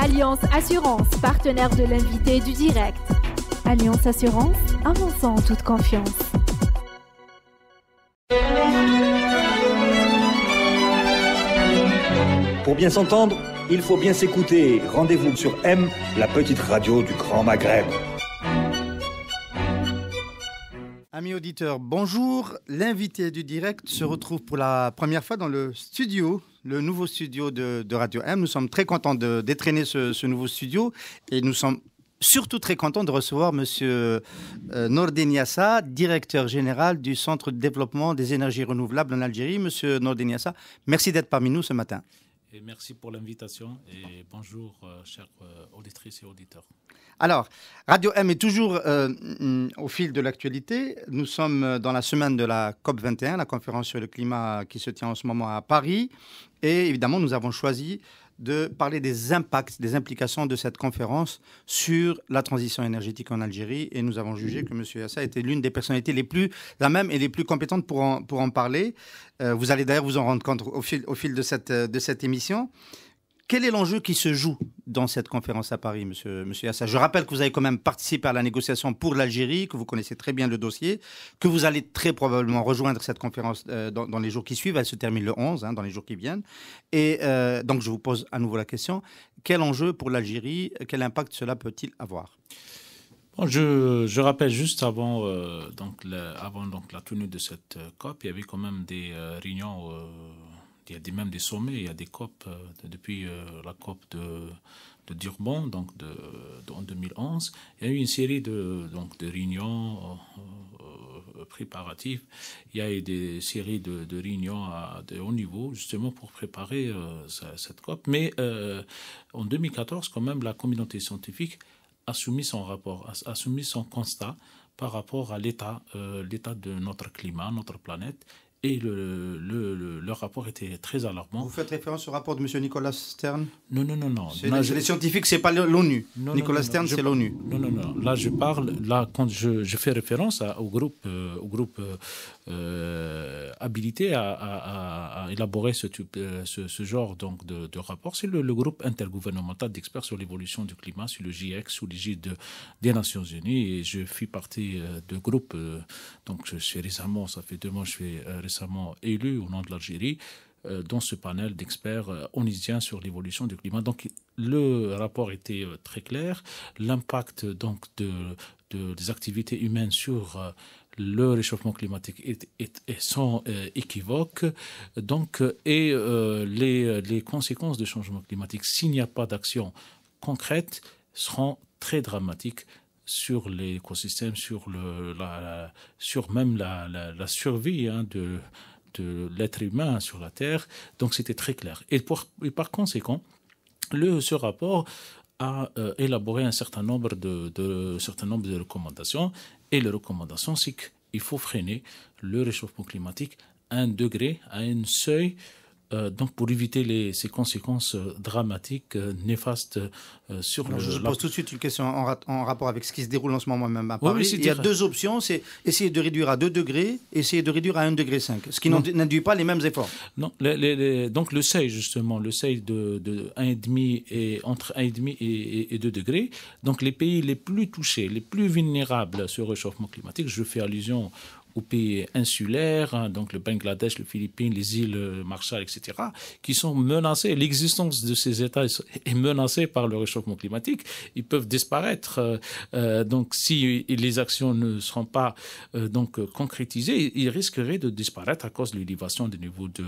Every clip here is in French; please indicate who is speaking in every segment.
Speaker 1: Alliance Assurance, partenaire de l'invité du direct. Alliance Assurance, avançons en toute confiance. Pour bien s'entendre, il faut bien s'écouter. Rendez-vous sur M, la petite radio du Grand Maghreb. Amis auditeurs, bonjour. L'invité du direct se retrouve pour la première fois dans le studio, le nouveau studio de, Radio M. Nous sommes très contents d'étraîner ce, nouveau studio et nous sommes surtout très contents de recevoir M. euh, Nordeniassa, directeur général du Centre de développement des énergies renouvelables en Algérie. Monsieur Nordeniassa, merci d'être parmi nous ce matin
Speaker 2: merci pour l'invitation et bonjour euh, chers euh, auditrices et auditeurs.
Speaker 1: Alors, Radio M est toujours euh, mm, au fil de l'actualité. Nous sommes dans la semaine de la COP21, la conférence sur le climat qui se tient en ce moment à Paris. Et évidemment, nous avons choisi de parler des impacts, des implications de cette conférence sur la transition énergétique en Algérie. Et nous avons jugé que M. Yassa était l'une des personnalités les plus la même et les plus compétentes pour en, pour en parler. Euh, vous allez d'ailleurs vous en rendre compte au fil, au fil de, cette, euh, de cette émission. Quel est l'enjeu qui se joue dans cette conférence à Paris, monsieur, monsieur Je rappelle que vous avez quand même participé à la négociation pour l'Algérie, que vous connaissez très bien le dossier, que vous allez très probablement rejoindre cette conférence euh, dans, les jours qui suivent. Elle se termine le 11, hein, dans les jours qui viennent. Et euh, donc, je vous pose à nouveau la question quel enjeu pour l'Algérie Quel impact cela peut-il avoir
Speaker 2: je, rappelle juste avant, euh, donc, avant donc, la tenue de cette COP, il y avait quand même des réunions il y a des, même des sommets, il y a des COP euh, depuis euh, la COP de, Durban, donc de, en 2011. Il y a eu une série de, donc, de réunions euh, préparatives. Il y a eu des séries de, réunions à de haut niveau, justement pour préparer cette COP. Mais en 2014, quand même, la communauté scientifique a soumis son rapport, a, a soumis son constat par rapport à l'état de notre climat, notre planète, et le, le, leur rapport était très alarmant.
Speaker 1: Vous faites référence au rapport de M. Nicolas Stern Non, non, non, non.
Speaker 2: les, scientifiques, ce n'est pas l'ONU. Nicolas Stern, c'est l'ONU. Non, non, non. Là, je parle, là, quand je, fais référence au groupe, euh, au groupe euh, euh, habilité à, élaborer euh, ce, ce, genre donc de, rapport, c'est le, groupe intergouvernemental d'experts sur l'évolution du climat, sur le GIEC, sous l'égide de, des Nations Unies. Et je fais partie euh, de groupe. donc, je suis récemment, ça fait deux mois, je suis récemment élu au nom de l'Algérie dans ce panel d'experts onisiens sur l'évolution du climat. Donc le rapport était très clair, l'impact donc de, de, des activités humaines sur le réchauffement climatique est, sans euh, équivoque. Donc, euh, et euh, les, conséquences du changement climatique, s'il n'y a pas d'action concrète, seront très dramatiques sur l'écosystème, sur, sur même la, survie hein, de, de l'être humain sur la Terre. Donc, c'était très clair. Et, par conséquent, ce rapport a élaboré un certain nombre de, certain nombre de recommandations et les recommandations, c'est qu'il faut freiner le réchauffement climatique à un degré, à un seuil euh, donc pour éviter les, ces conséquences euh, dramatiques, euh, néfastes sur le... Je pose tout
Speaker 1: de suite une question en, rapport avec ce qui se déroule en ce moment même à Paris. Il y a deux options, c'est essayer de réduire à 2 degrés, essayer de réduire à 1,5 degré ce qui n'induit pas les mêmes efforts.
Speaker 2: Non, donc le seuil justement, le seuil de, de et entre 1,5 et, et, et 2 degrés. Donc les pays les plus touchés, les plus vulnérables à ce réchauffement climatique, je fais allusion pays insulaires, hein, donc le Bangladesh, les Philippines, les îles euh, Marshall, etc., qui sont menacés. L'existence de ces États est menacée par le réchauffement climatique. Ils peuvent disparaître. Euh, euh, donc, si les actions ne seront pas donc concrétisées, ils risqueraient de disparaître à cause de l'élévation des niveaux de,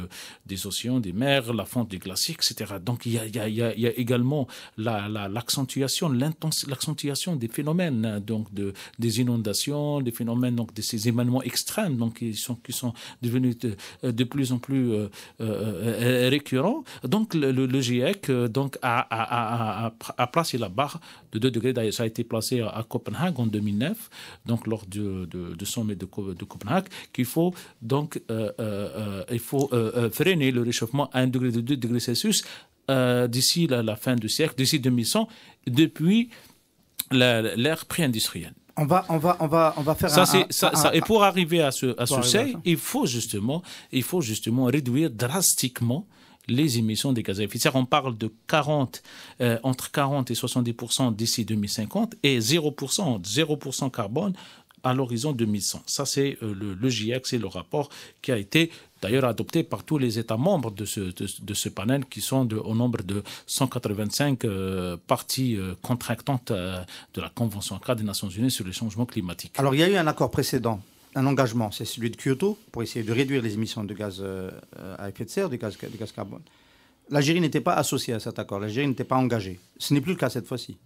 Speaker 2: des océans, des mers, la fonte des glaciers, etc. Donc, il y a, également l'accentuation, la, l'accentuation des phénomènes, hein, donc de, des inondations, des phénomènes donc de ces émanements donc qui sont, qui sont devenus de, euh, plus en plus euh, euh, récurrents. Donc le, GIEC donc a, placé la barre de 2 degrés. Ça a été placé à Copenhague en 2009, donc lors du, de, sommet de, de Copenhague, qu'il faut donc il faut freiner le réchauffement à 1 degré de 2 degrés Celsius d'ici la, la, fin du siècle, d'ici 2100, depuis l'ère pré-industrielle
Speaker 1: on va, on va, on va, on va faire ça, Et
Speaker 2: pour arriver à ce, seuil, il faut justement, il faut justement réduire drastiquement les émissions des gaz à effet de serre. On parle de 40, euh, entre 40 et 70 d'ici 2050 et 0 0 carbone à l'horizon 2100. Ça, c'est euh, le, le GIEC, c'est le rapport qui a été d'ailleurs adopté par tous les États membres de ce, panel, qui sont au nombre de 185 euh, parties euh, contractantes euh, de la Convention cadre des Nations Unies sur le changement climatique. Alors
Speaker 1: il y a eu un accord précédent, un engagement, c'est celui de Kyoto, pour essayer de réduire les émissions de gaz à effet de serre, de gaz, du gaz carbone. L'Algérie n'était pas associée à cet accord, l'Algérie n'était pas engagée. Ce n'est plus le cas cette fois-ci.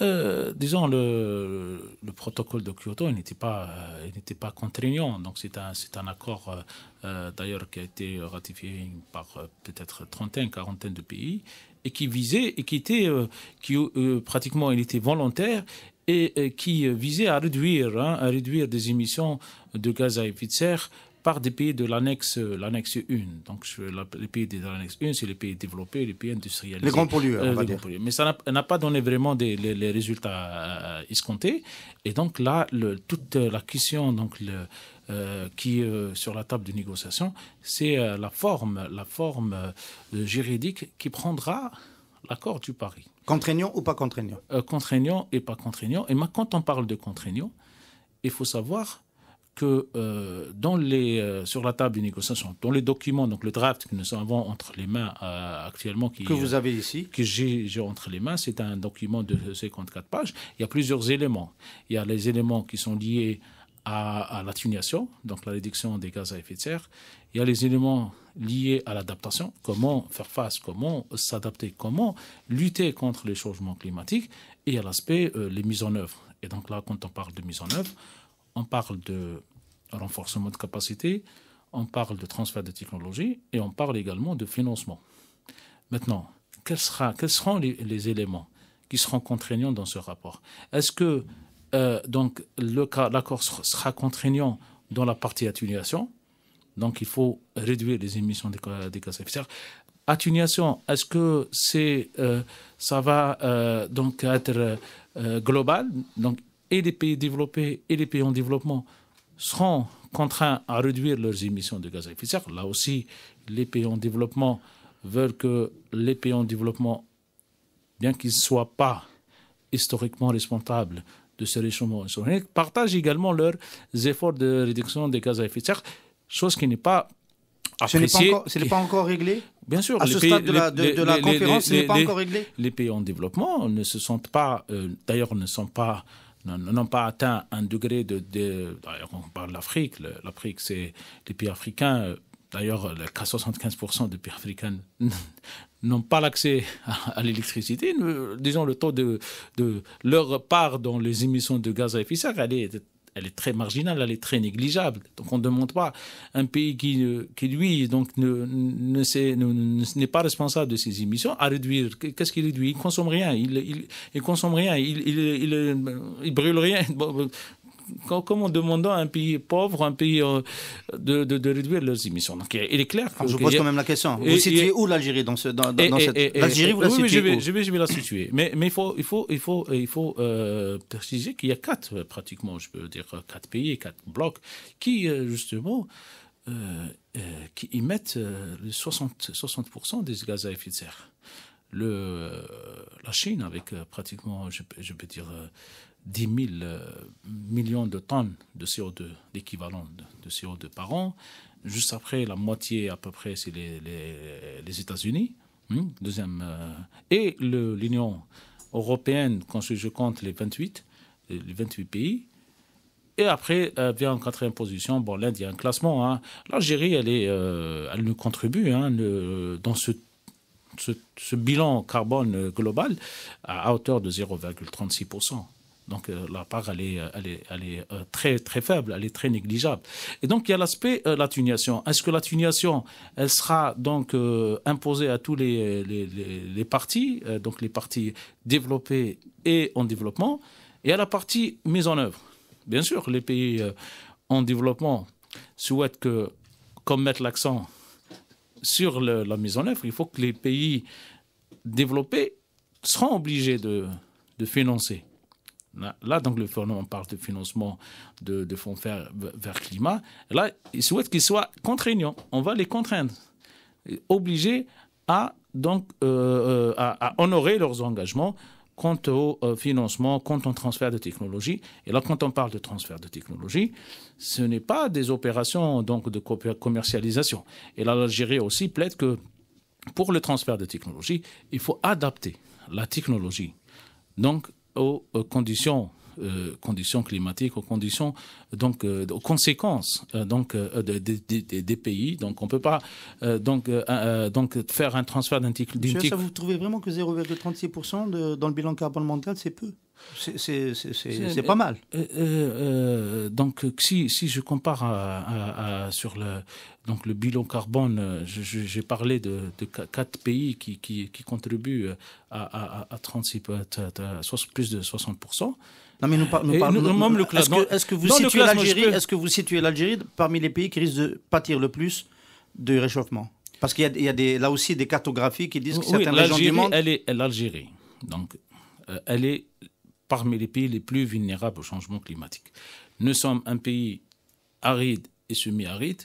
Speaker 2: Euh, disons, le, le, protocole de Kyoto n'était pas, euh, pas contraignant. Donc, c'est un, accord, euh, d'ailleurs, qui a été ratifié par peut-être trentaine, quarantaine de pays et qui visait, et qui était, qui pratiquement, il était volontaire et qui visait à réduire, hein, à réduire des émissions de gaz à effet de serre par des pays de l'annexe 1. Euh, donc, les pays de l'annexe 1, c'est les pays développés, les pays industrialisés. Les grands pollueurs. Euh, dire. Mais ça n'a pas donné vraiment les, résultats euh, escomptés. Et donc là, le, toute la question donc, qui est sur la table de négociation, c'est la forme, la forme juridique qui prendra l'accord du Paris. Contraignant ou pas contraignant Contraignant et pas contraignant. Et quand on parle de contraignant, il faut savoir que euh, dans les, euh, sur la table de négociation, dans les documents, donc le draft que nous avons entre les mains euh, actuellement, que vous avez ici, que j'ai entre les mains, c'est un document de 54 pages. Il y a plusieurs éléments. Il y a les éléments qui sont liés à, à l'atténuation, donc la réduction des gaz à effet de serre. Il y a les éléments liés à l'adaptation, comment faire face, comment s'adapter, comment lutter contre les changements climatiques. Et il y a l'aspect les mises en œuvre. Et donc là, quand on parle de mise en œuvre, on parle de renforcement de capacité, on parle de transfert de technologie et on parle également de financement. Maintenant, quels, sera, quels seront les, éléments qui seront contraignants dans ce rapport Est-ce que euh, donc l'accord sera contraignant dans la partie atténuation Donc il faut réduire les émissions des, gaz à effet de serre. Atténuation, est-ce que c'est euh, ça va euh, donc être global et les pays développés et les pays en développement seront contraints à réduire leurs émissions de gaz à effet de serre. Là aussi, les pays en développement veulent que les pays en développement, bien qu'ils ne soient pas historiquement responsables de ce réchauffement partagent également leurs efforts de réduction des gaz à effet de serre, chose qui n'est pas appréciée. Ce n'est pas,
Speaker 1: encore réglé Bien sûr. À ce stade de la, conférence, ce n'est pas encore réglé
Speaker 2: Les pays en développement ne se sentent pas, euh, d'ailleurs, ne sont pas n'ont pas atteint un degré de... d'ailleurs, on parle d'Afrique l'Afrique. L'Afrique, c'est les pays africains. D'ailleurs, 75% des pays africains n'ont pas l'accès à, l'électricité. Disons, le taux de, de leur part dans les émissions de gaz à effet de serre, elle est elle est très marginale, elle est très négligeable. Donc on ne demande pas un pays qui, euh, lui, donc ne, ne n'est pas responsable de ses émissions à réduire. Qu'est-ce qu'il réduit Il consomme rien. Il, il, consomme rien. Il, il, brûle rien comme en demandant à un pays pauvre, un pays euh, de, réduire leurs émissions. Donc, il est clair. Que, je pose quand même la question. Vous situez où l'Algérie dans ce dans, cette... L'Algérie, vous la situez je où je vais, je vais, la situer. Mais, mais il faut, il faut, il faut, il faut euh, préciser qu'il y a quatre, euh, pratiquement, je peux dire, quatre pays, quatre blocs, qui, justement, qui émettent 60, 60 des gaz à effet de serre. Le, la Chine, avec pratiquement, je, je peux dire, 10 000 euh, millions de tonnes de CO2, d'équivalent de, CO2 par an. Juste après, la moitié à peu près, c'est les, les, États-Unis. Hein, deuxième, euh, et l'Union européenne, quand je compte les 28, euh, les 28 pays. Et après, vient en quatrième position, bon, l'Inde, il y a un classement. Hein. L'Algérie, elle, est, elle nous contribue hein, dans ce ce, bilan carbone global à hauteur de 0,36%. Donc euh, la part, elle est, euh, très, très faible, elle est très négligeable. Et donc il y a l'aspect euh, la Est-ce que la elle sera donc imposée à tous les, partis, donc les partis développés et en développement, et à la partie mise en œuvre Bien sûr, les pays en développement souhaitent que, comme mettre l'accent sur la mise en œuvre. Il faut que les pays développés seront obligés de financer. Là, donc, le parle de financement de, fonds vers, vers climat. Là, ils souhaitent qu'ils soient contraignants. On va les contraindre, obligés à, donc, euh, euh, à, honorer leurs engagements quant au euh, financement, quant au transfert de technologie. Et là, quand on parle de transfert de technologie, ce n'est pas des opérations donc, de commercialisation. Et là, l'Algérie aussi plaide que pour le transfert de technologie, il faut adapter la technologie donc aux euh, conditions euh, conditions climatiques, aux conditions donc euh, aux conséquences euh, donc des, pays. Donc on peut pas donc donc faire un transfert d'un titre. Ça vous
Speaker 1: trouvez vraiment que 0,36% dans le bilan carbone mondial c'est peu?
Speaker 2: C'est pas mal. donc, si, si je compare sur le, donc le bilan carbone, j'ai parlé de, de, quatre pays qui, qui, qui contribuent à, 36, à, plus de 60% nous, parlons. Est-ce que, vous situez l'Algérie Est-ce
Speaker 1: que vous situez l'Algérie parmi les pays qui risquent de pâtir le plus du réchauffement Parce qu'il y, a, là aussi des cartographies qui disent que certaines régions du monde. Elle
Speaker 2: est l'Algérie. Donc, euh, elle est parmi les pays les plus vulnérables au changement climatique. Nous sommes un pays aride et semi-aride.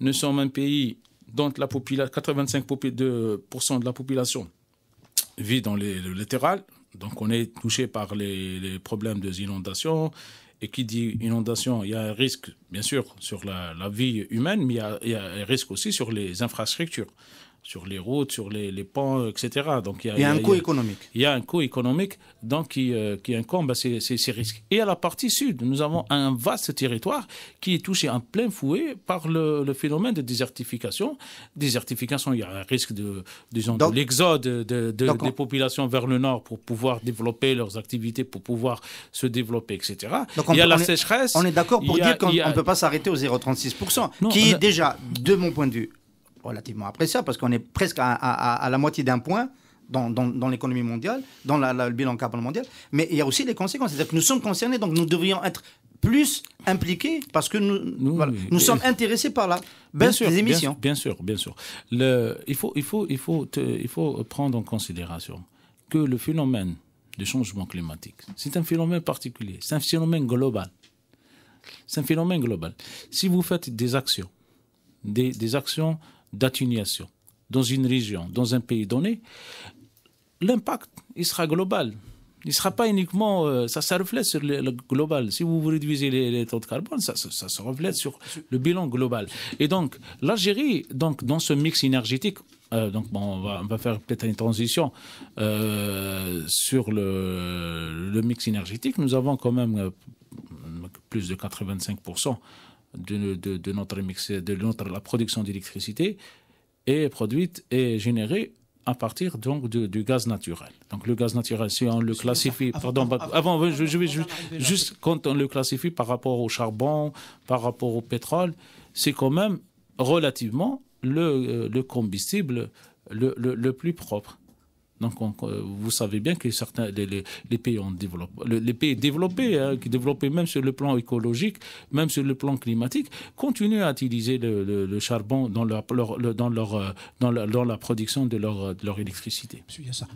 Speaker 2: Nous sommes un pays dont la 85% de la population vit dans les, le littoral, donc on est touché par les, problèmes des inondations. Et qui dit inondation, il y a un risque, bien sûr, sur la, vie humaine, mais il y, a, un risque aussi sur les infrastructures sur les routes, sur les, les ponts, etc. Donc, il y a, un coût économique. Il y a un coût économique donc, qui, euh, qui incombe à ces, ces, risques. Et à la partie sud, nous avons un vaste territoire qui est touché en plein fouet par le, le phénomène de désertification. Désertification, il y a un risque de, disons, de l'exode de, des populations vers le nord pour pouvoir développer leurs activités, pour pouvoir se développer, etc. Donc il y a la sécheresse. On est d'accord pour dire qu'on ne peut pas s'arrêter au 0,36%, qui
Speaker 1: est déjà, de mon point de vue, relativement appréciable, parce qu'on est presque à, la moitié d'un point dans, l'économie mondiale, dans le bilan carbone mondial, mais il y a aussi les conséquences. cest que nous sommes
Speaker 2: concernés, donc nous devrions être plus impliqués parce que nous, nous, sommes
Speaker 1: intéressés par la baisse émissions.
Speaker 2: Bien, sûr, bien sûr. il, faut, il, faut, il, faut il faut prendre en considération que le phénomène du changement climatique, c'est un phénomène particulier, c'est un phénomène global. C'est un phénomène global. Si vous faites des actions, des, des actions d'atténuation dans une région, dans un pays donné, l'impact, il sera global. Il ne sera pas uniquement, euh, ça ça se reflète sur le, global. Si vous réduisez les, taux de carbone, ça, ça, se reflète sur le bilan global. Et donc, l'Algérie, donc, dans ce mix énergétique, euh, donc bon, on, va, on va faire peut-être une transition euh, sur le, le mix énergétique. Nous avons quand même plus de 85% de, notre de notre, la production d'électricité est produite et générée à partir donc du gaz naturel. Donc le gaz naturel, si on le classifie, pardon, avant, bah, je, juste, quand on le classifie par rapport au charbon, par rapport au pétrole, c'est quand même relativement le, euh, combustible le plus propre. Euh, vous savez bien que certains les, pays les pays développés, hein, qui même sur le plan écologique, même sur le plan climatique, continuent à utiliser le, charbon dans leur, dans leur euh, dans la, production de leur, de leur électricité.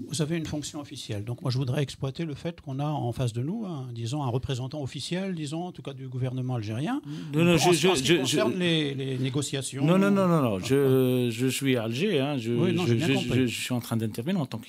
Speaker 3: Vous avez une fonction officielle. Donc, moi, je voudrais exploiter le fait qu'on a en face de nous, hein, disons, un représentant officiel, disons, en tout cas du gouvernement algérien. je, concerne Les, négociations. Non, non, non,
Speaker 2: non, Je, suis à Alger. je, je, suis en train d'intervenir en tant que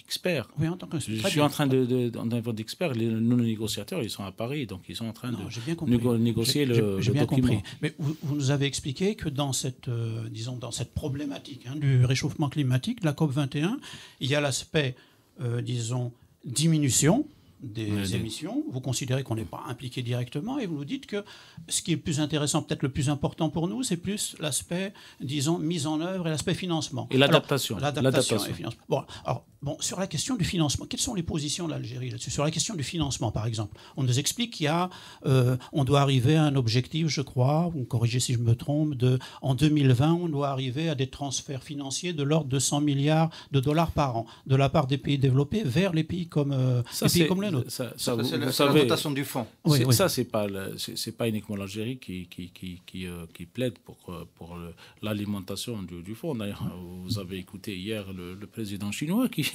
Speaker 2: oui, en tant que... Je suis en train de, de, de Les négociateurs ils sont à Paris, donc ils sont en train de négocier le. J'ai bien compris.
Speaker 3: Mais vous, nous avez expliqué que dans cette, euh, disons, dans cette problématique hein, du réchauffement climatique, de la COP 21, il y a l'aspect, euh, disons, diminution des émissions, vous considérez qu'on n'est pas impliqué directement et vous nous dites que ce qui est le plus intéressant, peut-être le plus important pour nous, c'est plus l'aspect, disons, mise en œuvre et l'aspect financement. Et l'adaptation. L'adaptation financement. Bon, alors, bon, sur la question du financement, quelles sont les positions de l'Algérie là-dessus Sur la question du financement, par exemple, on nous explique qu'il y a, euh, on doit arriver à un objectif, je crois, vous me corrigez si je me trompe, de, en 2020, on doit arriver à des transferts financiers de l'ordre de 100 milliards de dollars par an de la part des pays développés vers les pays comme, euh, les ça,
Speaker 2: c'est du fonds. Ça, ce n'est pas, c'est, pas uniquement l'Algérie qui, qui, euh, plaide pour, euh, pour l'alimentation du, du, fonds. D'ailleurs, vous avez écouté hier le, président chinois, qui,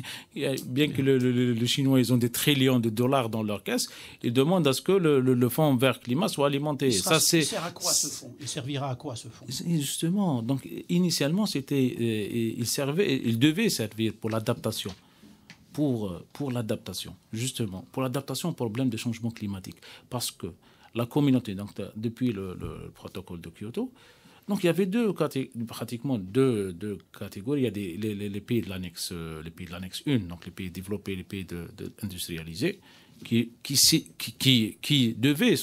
Speaker 2: bien que le, les Chinois ils ont des trillions de dollars dans leur caisse, ils demandent à ce que le, fonds vert climat soit alimenté. ça, c'est, il
Speaker 3: à quoi ce fonds Il servira à quoi ce fonds
Speaker 2: Justement, donc initialement, c'était, euh, il, servait, il devait servir pour l'adaptation pour, euh, pour l'adaptation, justement, pour l'adaptation au problème des changements climatiques. Parce que la communauté, donc, depuis le, protocole de Kyoto, donc il y avait deux, pratiquement deux, deux catégories. Il y a des, les, les, pays de l'annexe, les pays de l'annexe 1, euh, donc les pays développés, les pays de industrialisés qui, qui, devait,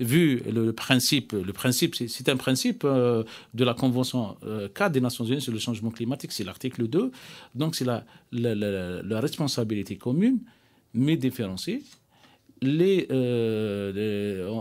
Speaker 2: vu le principe, le principe c'est un principe euh, de la Convention 4 euh, des Nations Unies sur le changement climatique, c'est l'article 2, donc c'est la, responsabilité commune, mais différenciée, les, euh,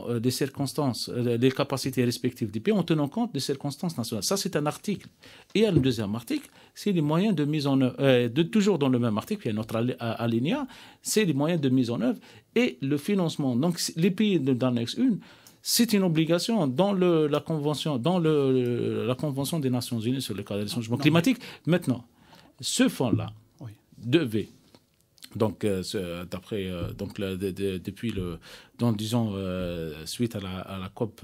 Speaker 2: euh, des circonstances, euh, les capacités respectives des pays en tenant compte des circonstances nationales. Ça, c'est un article. Et un deuxième article, c'est les moyens de mise en œuvre, de, toujours dans le même article, il y a notre alinéa, c'est les moyens de mise en œuvre et le financement. Donc, les pays d'annexe 1, c'est une obligation dans le, la convention, dans le, la convention des Nations Unies sur le cadre des changements climatiques. Maintenant, ce fonds-là devait donc, euh, d'après, euh, donc depuis le, donc, disons euh, suite à la, à la COP,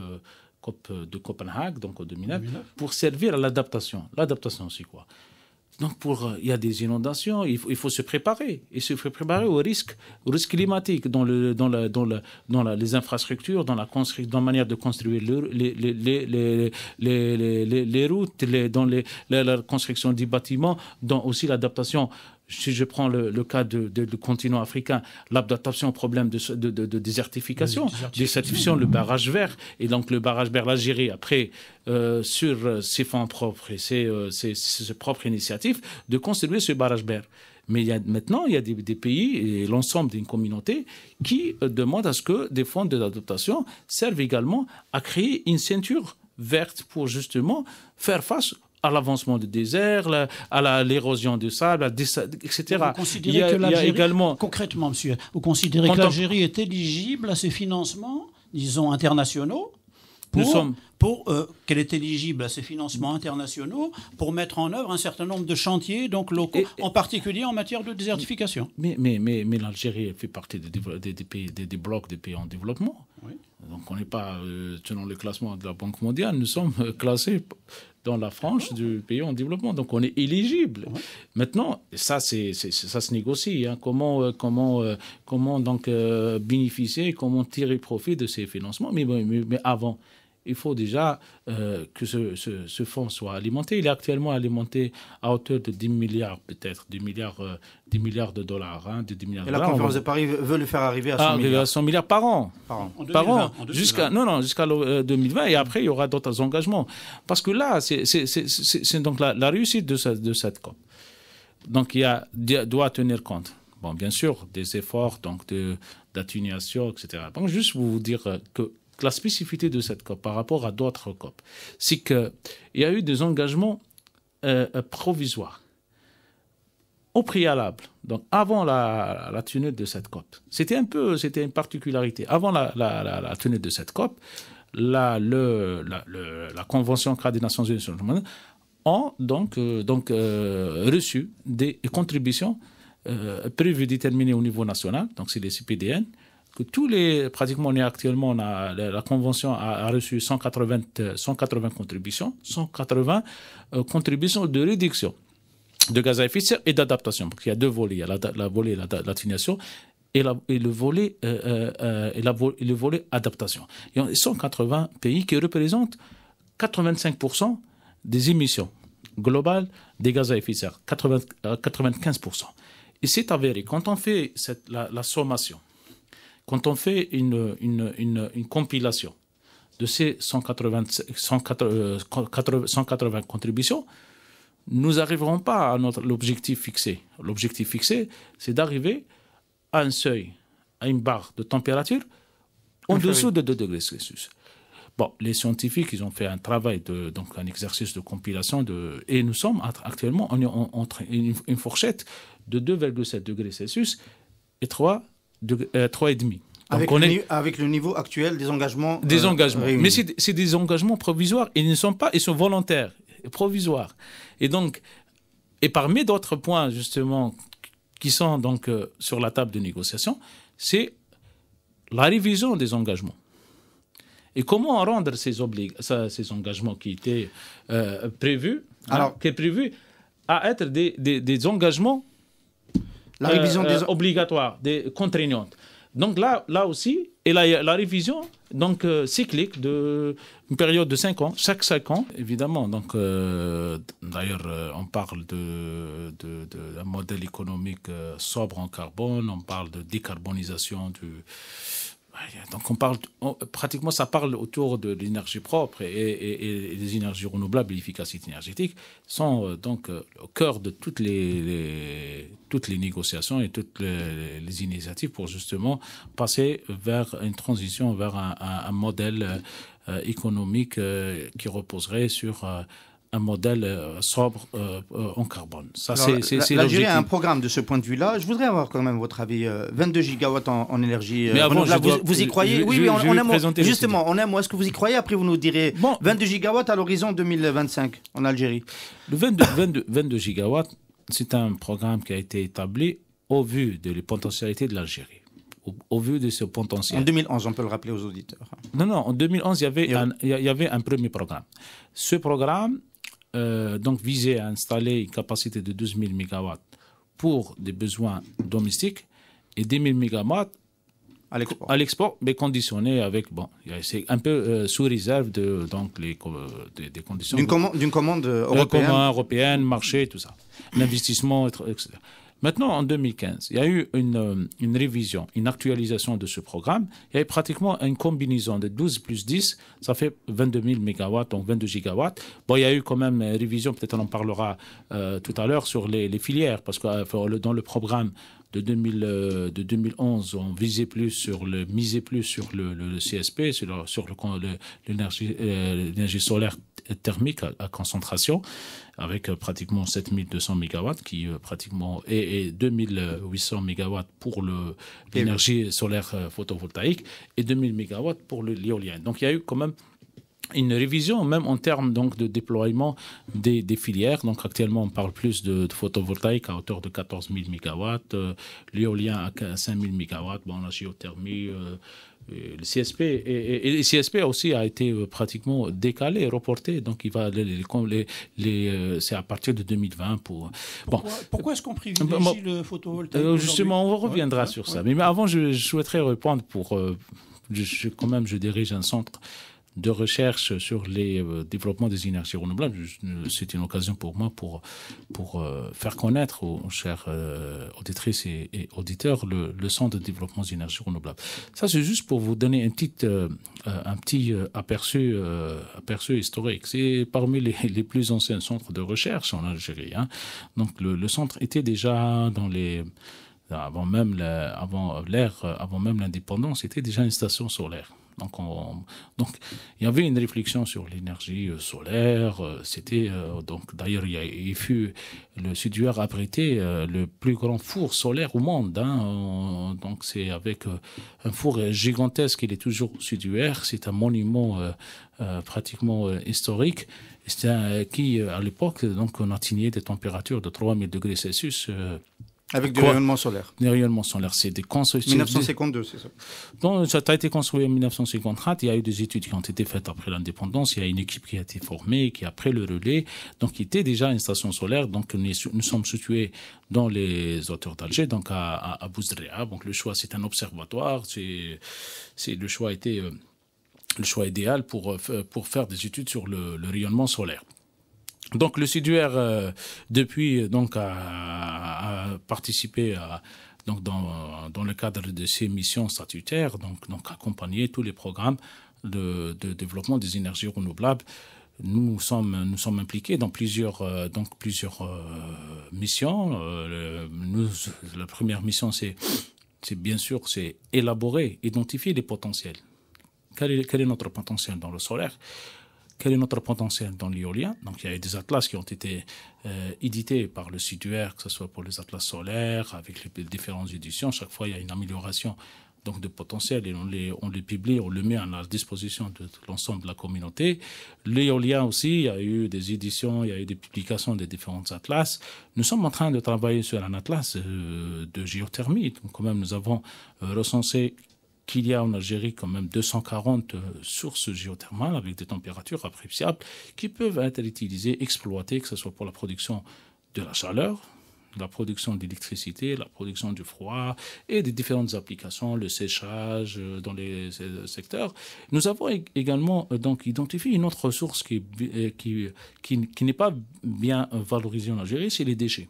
Speaker 2: de Copenhague, donc en 2009, pour servir à l'adaptation. L'adaptation, c'est quoi donc, pour, il y a des inondations, il faut, se préparer. Il se faut préparer au risque, au risque climatique dans, le, dans, les infrastructures, dans la, dans manière de construire les, les, les, les, routes, dans la construction des bâtiments, dans aussi l'adaptation si je prends le, cas du continent africain, l'adaptation au problème de, de, désertification, le barrage vert, et donc le barrage vert l'Algérie, après, euh, sur euh, ses fonds propres et euh, ses, propres initiatives, de construire ce barrage vert. Mais maintenant, il y a des, pays et l'ensemble d'une communauté qui demande demandent à ce que des fonds d'adaptation servent également à créer une ceinture verte pour justement faire face à l'avancement du désert, à l'érosion du sable, etc. Vous considérez que l'Algérie, également...
Speaker 3: concrètement, monsieur, vous considérez que
Speaker 2: l'Algérie est éligible à ces financements,
Speaker 3: disons internationaux, pour, Nous sommes... pour euh, qu'elle est éligible à ces financements internationaux pour mettre en œuvre un certain nombre de chantiers donc locaux, en particulier en matière de
Speaker 2: désertification. Mais, mais, mais, mais l'Algérie fait partie des, des, des, des, blocs des pays en développement. Oui. Donc on n'est pas, euh, tenant le classement de la Banque mondiale, nous sommes euh, classés dans la franche du pays en développement. Donc on est éligible. Maintenant, ça, c'est, ça se négocie. Hein. Comment, euh, comment, comment donc bénéficier, comment tirer profit de ces financements mais, mais, avant, il faut déjà euh, que ce, fonds soit alimenté. Il est actuellement alimenté à hauteur de 10 milliards, peut-être, 10 milliards, 10 euh, milliards de dollars. 10 hein, milliards Et la conférence de Paris veut le faire arriver à 100, ah, milliards. À 100 milliards. par an. Par an. jusqu'à, non, non, jusqu'à 2020. Euh, et après, il y aura d'autres engagements. Parce que là, c'est donc la, réussite de, de, cette COP. Donc, il y a, doit tenir compte. Bon, bien sûr, des efforts donc d'atténuation, etc. Donc, juste vous dire que la spécificité de cette COP par rapport à d'autres COP, c'est qu'il y a eu des engagements euh, euh, provisoires au préalable, donc avant la, tenue de cette COP. C'était un peu, c'était une particularité. Avant la, tenue de cette COP, la, le, la, Convention des Nations Unies ont donc, euh, donc reçu des contributions prévues déterminées au niveau national, donc c'est les CPDN, que tous les, pratiquement, on est actuellement, on a, la convention a, reçu 180, 180 euh, contributions, 180 euh, contributions de réduction de gaz à effet de serre et d'adaptation. Il y a deux volets, il y a la, la volet et, le volet euh, euh et, le volet adaptation. Il y a 180 pays qui représentent 85% des émissions globales des gaz à effet de serre, 95%. Et c'est avéré, quand on fait la sommation, quand on fait une, compilation de ces 180, euh, contributions, nous n'arriverons pas à notre l'objectif fixé. L'objectif fixé, c'est d'arriver à un seuil, à une barre de température en ah, dessous de 2 degrés Celsius. Bon, les scientifiques, ils ont fait un travail, de, donc un exercice de compilation, de, et nous sommes actuellement entre une, fourchette de 2,7 degrés Celsius et 3 de euh, et 3,5. Avec, le,
Speaker 1: avec le niveau
Speaker 2: actuel des engagements. Des euh, engagements. Mais c'est des engagements provisoires. Ils ne sont pas, ils sont volontaires, provisoires. Et donc, et parmi d'autres points, justement, qui sont donc euh, sur la table de négociation, c'est la révision des engagements. Et comment rendre ces, ces engagements qui étaient prévus, hein, qui est prévu à être des, des, des engagements
Speaker 3: la révision euh, des... Euh,
Speaker 2: obligatoire, des contraignantes. Donc là, là aussi, et la, la révision donc euh, cyclique de une période de 5 ans, chaque 5 ans, évidemment. Donc d'ailleurs, on parle de, de, d'un modèle économique sobre en carbone, on parle de décarbonisation du donc on parle, pratiquement ça parle autour de l'énergie propre et, des énergies renouvelables et l'efficacité énergétique sont euh, donc euh, au cœur de toutes les, toutes les négociations et toutes les, initiatives pour justement passer vers une transition, vers un, modèle euh, économique qui reposerait sur un modèle euh, sobre euh, euh, en carbone. Ça, c'est L'Algérie a un
Speaker 1: programme de ce point de vue-là. Je voudrais avoir quand même votre avis. 22 gigawatts en, énergie. vous, y croyez Oui, oui, on, aime. Justement, on aime. Est-ce que vous y croyez Après, vous nous direz. Bon. 22 gigawatts à l'horizon 2025
Speaker 2: en Algérie. Le 22, 22, gigawatts, c'est un programme qui a été établi au vu des potentialités de l'Algérie. Au, vu de ce potentiel. En 2011, on peut le rappeler aux auditeurs. Non, non, en 2011, il y avait, un, il y avait un premier programme. Ce programme euh, donc viser à installer une capacité de 12 000 MW pour des besoins domestiques et 10 000 MW à l'export, mais conditionné avec bon, c'est un peu euh, sous réserve de donc les des, conditions d'une commande, commande euh, européenne, européenne, marché, tout ça, l'investissement, etc. Maintenant, en 2015, il y a eu euh, une, révision, une actualisation de ce programme. Il y a eu pratiquement une combinaison de 12 plus 10, ça fait 22 000 MW, donc 22 gigawatts. Bon, il y a eu quand même une révision, peut-être on en parlera euh, tout à l'heure, sur les, filières, parce que euh, dans le programme de, 2011, on visait plus sur le, misait plus sur le, CSP, sur, le, sur l'énergie solaire thermique à, concentration avec euh, pratiquement 7200 MW qui euh, pratiquement et, 2800 MW pour l'énergie solaire euh, photovoltaïque et 2000 MW pour l'éolien. Donc il y a eu quand même une révision, même en termes donc, de déploiement des, filières. Donc, actuellement, on parle plus de, photovoltaïque à hauteur de 14 000 MW, l'éolien à 5 000 MW, bon, la géothermie, euh, le CSP, et, le CSP aussi a été euh, pratiquement décalé, reporté. Donc, il va les, les, euh, c'est à partir de 2020 pour. Pourquoi, bon. pourquoi
Speaker 3: est-ce qu'on privilégie le photovoltaïque Justement, on reviendra sur ça.
Speaker 2: Mais, avant, je, souhaiterais répondre pour. quand même, je dirige un centre de recherche sur les euh, développements des énergies renouvelables. Euh, c'est une occasion pour moi pour, pour euh, faire connaître aux, chers auditrices et, auditeurs le, Centre de développement des énergies renouvelables. Ça, c'est juste pour vous donner un petit, un petit aperçu, aperçu historique. C'est parmi les, plus anciens centres de recherche en Algérie. Hein. Donc, le, centre était déjà dans les avant même l'ère, avant, avant même l'indépendance, c'était déjà une station solaire. Donc, il y avait une réflexion sur l'énergie euh, solaire. Euh, c'était euh, donc d'ailleurs, il, fut le sud ouest a le plus grand four solaire au monde. Hein, donc, c'est avec un four gigantesque. Il est toujours sud ouest C'est un monument pratiquement historique. C'est qui à l'époque donc on atteignait des températures de 3000 degrés Celsius. Avec du rayonnement solaire. Du rayonnement solaire, c'est des constructions. 1952, c'est ça. Donc, ça a été construit en 1954. Il y a eu des études qui ont été faites après l'indépendance. Il y a une équipe qui a été formée, qui a pris le relais. Donc, il était déjà une station solaire. Donc, nous, sommes situés dans les hauteurs d'Alger, donc à, à, Donc, le choix, c'est un observatoire. C'est, le choix était, euh, le choix idéal pour, euh, pour faire des études sur le, le rayonnement solaire. Donc le Siduaire, euh, depuis, euh, donc, a, participé donc, dans, le cadre de ses missions statutaires, donc, donc accompagner tous les programmes de, développement des énergies renouvelables nous sommes nous sommes impliqués dans plusieurs euh, donc plusieurs missions. la première mission c'est c'est bien sûr c'est élaborer, identifier les potentiels. quel est notre potentiel dans le solaire quel est notre potentiel dans l'éolien. Donc il y a eu des atlas qui ont été euh, édités par le CITUR, que ce soit pour les atlas solaires, avec les, différentes éditions. Chaque fois, il y a une amélioration donc de potentiel et on les, on les publie, on les met à la disposition de l'ensemble de la communauté. L'éolien aussi, il y a eu des éditions, il y a eu des publications des différents atlas. Nous sommes en train de travailler sur un atlas euh, de géothermie. Donc quand même, nous avons euh, recensé qu'il y a en Algérie quand même 240 euh, sources géothermales avec des températures appréciables qui peuvent être utilisées, exploitées, que ce soit pour la production de la chaleur, la production d'électricité, la production du froid et des différentes applications, le séchage euh, dans les secteurs. Nous avons également euh, donc identifié une autre ressource qui n'est pas bien valorisée en Algérie, c'est les déchets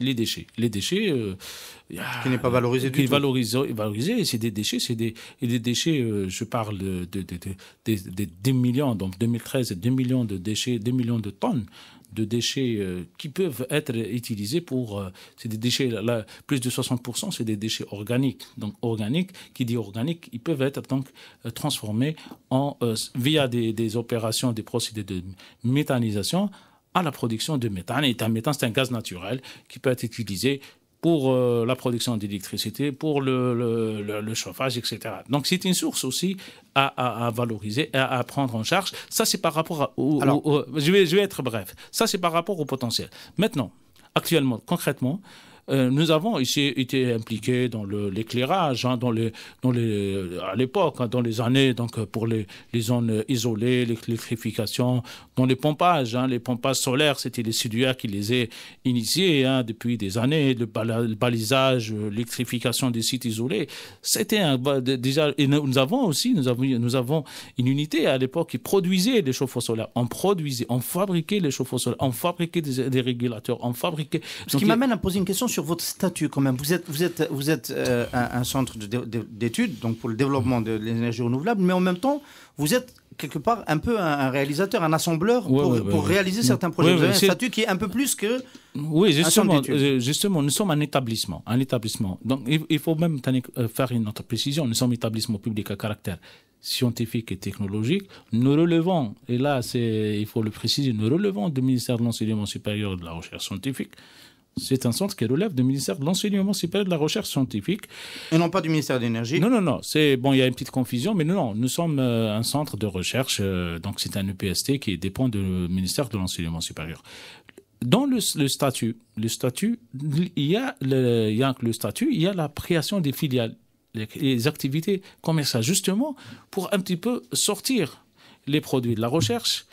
Speaker 2: les déchets. Les déchets. Euh, qui n'est pas valorisé qui du est tout. Valorisé, c'est des déchets. C'est des, déchets, euh, je parle de, de, 10 millions, donc 2013, 2 millions de déchets, 2 millions de tonnes de déchets euh, qui peuvent être utilisés pour. c'est des déchets, là, plus de 60%, c'est des déchets organiques. Donc, organiques, qui dit organique, ils peuvent être donc transformés en, via des opérations, des procédés de méthanisation la production de méthane. Et un méthane, c'est un gaz naturel qui peut être utilisé pour euh, la production d'électricité, pour le, chauffage, etc. Donc c'est une source aussi à, valoriser, à, prendre en charge. Ça, c'est par rapport au, je vais être bref. Ça, c'est par rapport au potentiel. Maintenant, actuellement, concrètement, euh, nous avons ici été impliqués dans l'éclairage, hein, dans les, dans les, à l'époque, hein, dans les années, donc euh, pour les, les zones isolées, l'électrification, dans les pompages, hein, les pompages solaires, c'était les Suduaires qui les a initiés depuis des années, le, balisage, euh, l'électrification des sites isolés. C'était bah, déjà, et nous avons aussi, nous avons, nous avons une unité à l'époque qui produisait des chauffe-eau solaires. On produisait, on fabriquait les chauffe-eau solaires, on fabriquait des, régulateurs, on fabriquait. Ce qui m'amène à poser une question sur votre
Speaker 1: statut quand même. Vous êtes, vous êtes, vous êtes euh, un, centre d'études donc pour le développement de l'énergie renouvelable, mais en même temps, vous êtes quelque part un peu un, réalisateur, un assembleur pour, réaliser certains projets. vous avez un statut qui est un peu plus que...
Speaker 2: Oui, justement, euh, justement, nous sommes un établissement. Un établissement. Donc, il, il faut même euh, faire une autre précision. Nous sommes un établissement public à caractère scientifique et technologique, nous relevons, et là, il faut le préciser, nous relevons du ministère de l'Enseignement supérieur et de la Recherche scientifique, c'est un centre qui relève du ministère de l'Enseignement supérieur de la Recherche scientifique. Et non pas du ministère de l'Énergie Non, non, non. C'est, bon, il y a une petite confusion, mais non, non. Nous sommes euh, un centre de recherche, euh, donc c'est un EPST qui dépend du ministère de l'Enseignement supérieur. Dans le, statut, le statut, il y a le, il y a le statut, il y a la création des filiales, les activités commerciales, justement, pour un petit peu sortir les produits de la recherche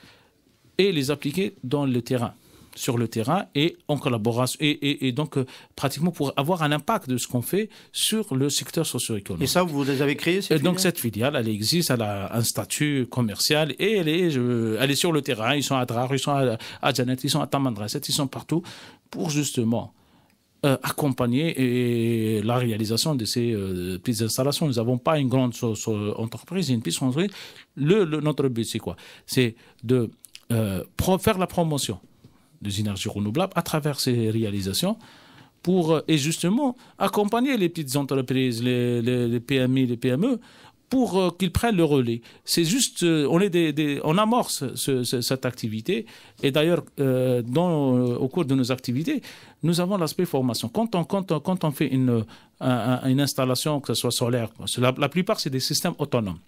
Speaker 2: et les appliquer dans le terrain sur le terrain et en collaboration et, et, donc euh, pratiquement pour avoir un impact de ce qu'on fait sur le secteur socio-économique. Et ça, vous les avez créés Donc cette filiale, elle existe, elle a un statut commercial et elle est, je, elle sur le terrain. Ils sont à Drar, ils sont à, à Janet, ils sont à Tamandraset, ils sont partout pour justement euh, accompagner et la réalisation de ces euh, petites installations. Nous n'avons pas une grande entreprise, une petite entreprise. Le, notre but, c'est quoi C'est de faire la promotion des énergies renouvelables à travers ces réalisations pour, euh, et justement, accompagner les petites entreprises, les, PMI, les PME, pour euh, qu'ils prennent le relais. C'est juste, euh, on, est on amorce cette activité. Et d'ailleurs, au cours de nos activités, nous avons l'aspect formation. Quand on, fait une, une, installation, que ce soit solaire, la plupart, c'est des systèmes autonomes.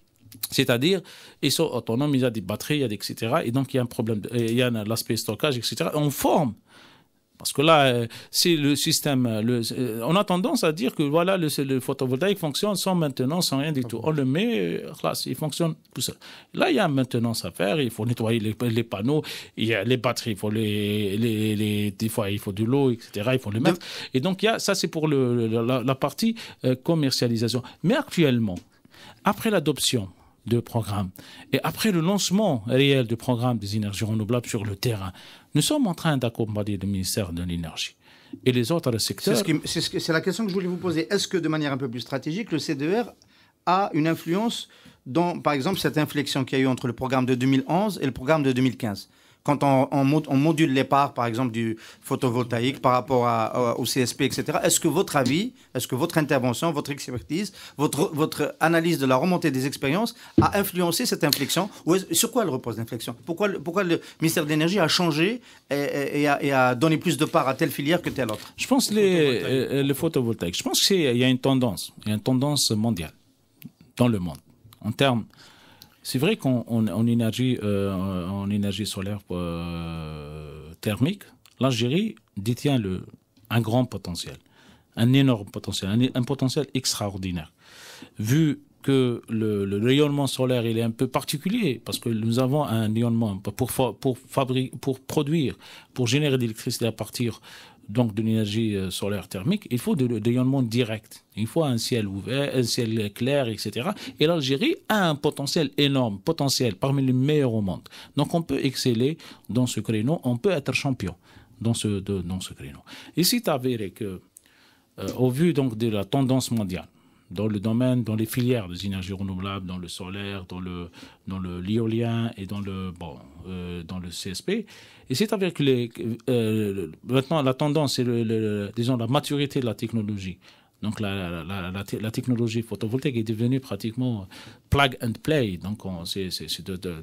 Speaker 2: C'est-à-dire, ils sont autonomes, oh, il y a des batteries, etc. Et donc, il y a un problème, il y a l'aspect stockage, etc. on forme. Parce que là, euh, c'est le système. Euh, le, euh, on a tendance à dire que voilà, le, le, photovoltaïque fonctionne sans maintenance, sans rien du tout. On le met, il fonctionne tout seul. Là, il y a une maintenance à faire. Il faut nettoyer les, panneaux, il y a les batteries, il faut les, des fois il faut de l'eau, etc. Il faut le mettre. Et donc, il y a, ça, c'est pour la, partie commercialisation. Mais actuellement, après l'adoption de programmes. Et après le lancement réel du programme des énergies renouvelables sur le terrain, nous sommes en train d'accompagner le ministère de l'Énergie et les autres secteurs.
Speaker 1: C'est la question que je voulais vous poser. Est-ce que de manière un peu plus stratégique,
Speaker 2: le CDR e a une influence
Speaker 1: dans, par exemple, cette inflexion qu'il y a eu entre le programme de 2011 et le programme de 2015 quand on, module les parts, par exemple, du photovoltaïque par rapport au CSP, etc. Est-ce que votre avis, est-ce que votre intervention, votre expertise, votre, analyse de la remontée des expériences a influencé cette inflexion Ou Sur quoi elle repose l'inflexion pourquoi, le ministère de l'Énergie a changé et, a, donné plus de parts à telle filière que telle autre
Speaker 2: Je pense les, photovoltaïques. Euh, le photovoltaïque. Je pense qu'il y a une tendance, il y a une tendance mondiale dans le monde en termes c'est vrai qu'on énergie, en euh, énergie solaire euh, thermique, l'Algérie détient le, un grand potentiel, un énorme potentiel, un, potentiel extraordinaire. Vu que le, rayonnement solaire il est un peu particulier parce que nous avons un rayonnement pour, pour produire, pour générer de l'électricité à partir donc de l'énergie euh, solaire thermique, il faut de l'ayonnement direct. Il faut un ciel ouvert, un ciel clair, etc. Et l'Algérie a un potentiel énorme, potentiel parmi les meilleurs au monde. Donc on peut exceller dans ce créneau, on peut être champion dans ce, dans ce créneau. Et tu que, euh, au vu donc de la tendance mondiale, dans le domaine, dans les filières des énergies renouvelables, dans le solaire, dans le dans l'éolien et dans le bon, euh, dans le CSP. Et cest avec les, euh, maintenant, la tendance et le, disons, la maturité de la technologie donc la, la, la, technologie photovoltaïque est devenue pratiquement euh, plug and play. Donc on, c'est,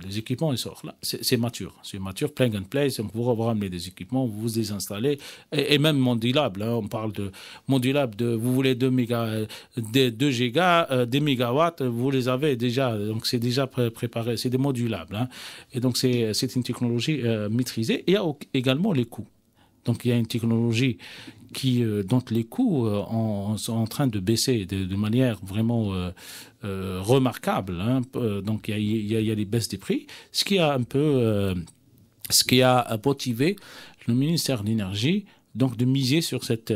Speaker 2: les équipements, ils sortent. là, c'est mature. C'est mature, plug and play. vous, ramenez des équipements, vous vous les installez. Et, même modulable, hein. on parle de modulable, de, vous voulez 2, méga, euh, des 2 gigas, euh, des mégawatts, vous les avez déjà. Donc c'est déjà préparé, c'est des modulables. Hein. Et donc c'est, c'est une technologie maîtrisée. Et il y a également les coûts. Donc il y a une technologie euh, dont les coûts sont euh, en train de baisser de, manière vraiment remarquable. Donc il y, a, des baisses des prix, ce qui a un peu, euh, ce qui a motivé le ministère de l'énergie donc de miser sur cette,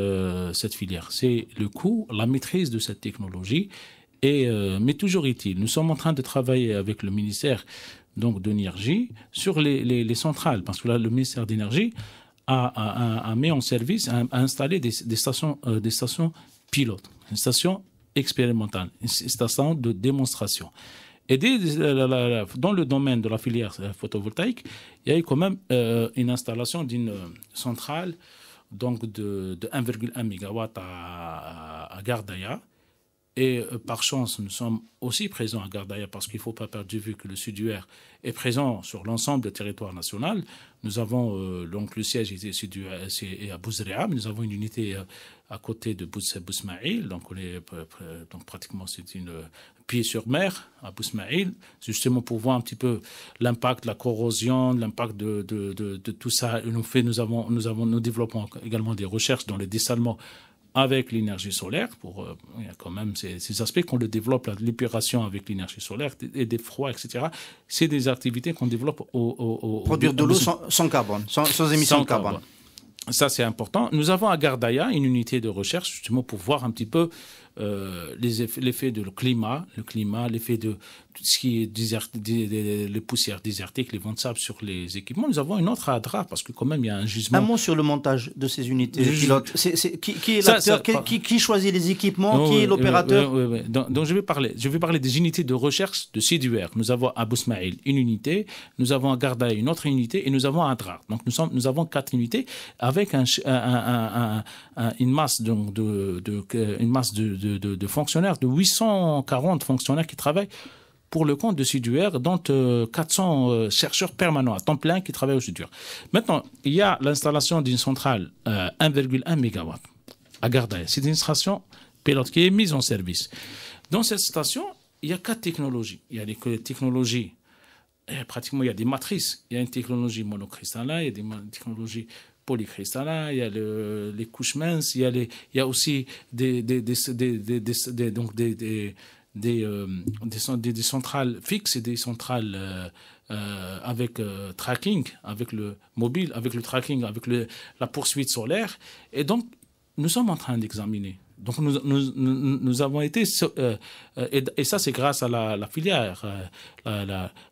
Speaker 2: cette filière. C'est le coût, la maîtrise de cette technologie. Et, mais toujours utile. nous sommes en train de travailler avec le ministère donc, de l'énergie sur les, les centrales, parce que là, le ministère de l'énergie a, mis en service, a, installé des, stations, euh, des stations pilotes, une station expérimentale, une station de démonstration. Et dans le domaine de la filière euh, photovoltaïque, il y a eu quand même euh, une installation d'une centrale donc de, 1,1 MW à, Gardaïa. Et par chance, nous sommes aussi présents à Gardaïa parce qu'il ne faut pas perdre de vue que le sud est présent sur l'ensemble du territoire national. Nous avons, euh, donc le siège est, à Bouzrea, mais nous avons une unité euh, à côté de Bousmaïl, donc on est donc pratiquement c'est une euh, pied sur mer à Bousmaïl, justement pour voir un petit peu l'impact de la corrosion, l'impact de, tout ça. nous, fait, nous, avons, nous, avons, nous développons également des recherches dans les dessalements avec l'énergie solaire. Pour, euh, il y a quand même ces, aspects qu'on le développe, l'épuration avec l'énergie solaire et des froids, etc. C'est des activités qu'on développe au. Produire de l'eau sans, carbone, sans, sans émission de carbone. carbone. Ça, c'est important. Nous avons à Gardaïa une unité de recherche justement pour voir un petit peu euh, l'effet de le climat, le climat, l'effet de ce qui est des, les poussières désertiques, les vents de sable sur les équipements. Nous avons une autre à ADRA parce que quand même il y a un jugement. Un mot
Speaker 1: sur le montage de ces unités
Speaker 2: qui, qui, est
Speaker 1: Qui, choisit les équipements oh, Qui est l'opérateur
Speaker 2: donc, je vais parler. Je vais parler des unités de recherche de siduer Nous avons à Bousmaïl une unité, nous avons à Gardaï une autre unité et nous avons à ADRA. Donc nous, sommes, nous avons quatre unités avec un, une masse de, de, une masse de de, fonctionnaires, de 840 fonctionnaires qui travaillent pour le compte de Siduaire, dont 400 euh, euh, chercheurs permanents à temps plein qui travaillent au Sudur. Maintenant, il y a l'installation d'une centrale 1,1 euh, MW à Gardaï. C'est une station pilote qui est mise en service. Dans cette station, il y a quatre technologies. Il y a des technologies, pratiquement, il y a des matrices. Il y a une technologie monocristalline, il y a des technologies polycristallin, il y a les couches minces, il y a, il aussi des, donc des, centrales fixes et des centrales euh, euh, avec euh, tracking, avec le mobile, avec le tracking, avec la poursuite solaire. Et donc, nous sommes en train d'examiner. Donc nous, avons été, et, ça c'est grâce à la, filière,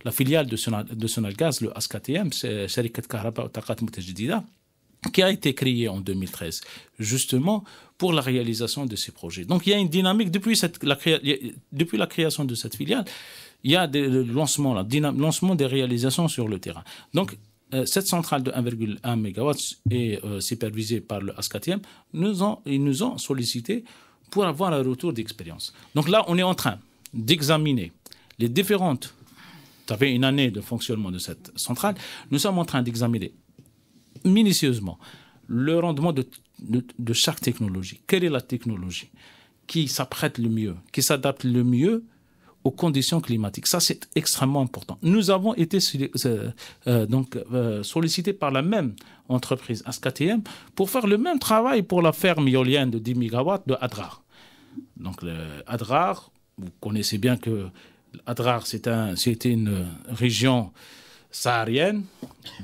Speaker 2: la, filiale de, Sonal, de le ASKTM, Sherikat Kahraba Takat Moutajidida, qui a été créé en 2013, justement pour la réalisation de ces projets. Donc il y a une dynamique depuis, la, création de cette filiale, il y a des, le lancement, lancement des réalisations sur le terrain. Donc euh, cette centrale de 1,1 MW est euh, supervisée par le ASCATIEM. ils nous ont sollicité pour avoir un retour d'expérience. Donc là, on est en train d'examiner les différentes. Ça fait une année de fonctionnement de cette centrale. Nous sommes en train d'examiner minutieusement le rendement de, de, chaque technologie. Quelle est la technologie qui s'apprête le mieux, qui s'adapte le mieux aux conditions climatiques Ça, c'est extrêmement important. Nous avons été euh, euh, donc euh, sollicités par la même entreprise, ASKTM, pour faire le même travail pour la ferme éolienne de 10 MW de Adrar. Donc, le Adrar, vous connaissez bien que Adrar, c'est un, une région saharienne.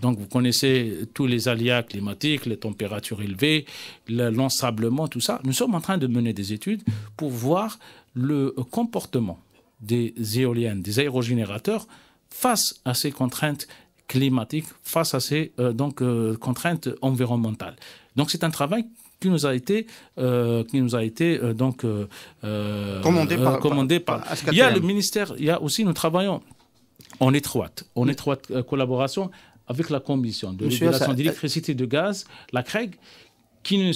Speaker 2: Donc vous connaissez tous les aléas climatiques, les températures élevées, l'ensablement, tout ça. Nous sommes en train de mener des études pour voir le comportement des éoliennes, des aérogénérateurs face à ces contraintes climatiques, face à ces euh, donc, euh, contraintes environnementales. Donc c'est un travail qui nous a été euh, qui nous a été donc commandé par, il y a le ministère il y a aussi nous travaillons en étroite, on étroite euh, collaboration avec la Commission de euh, d'électricité et de gaz, la CREG, euh,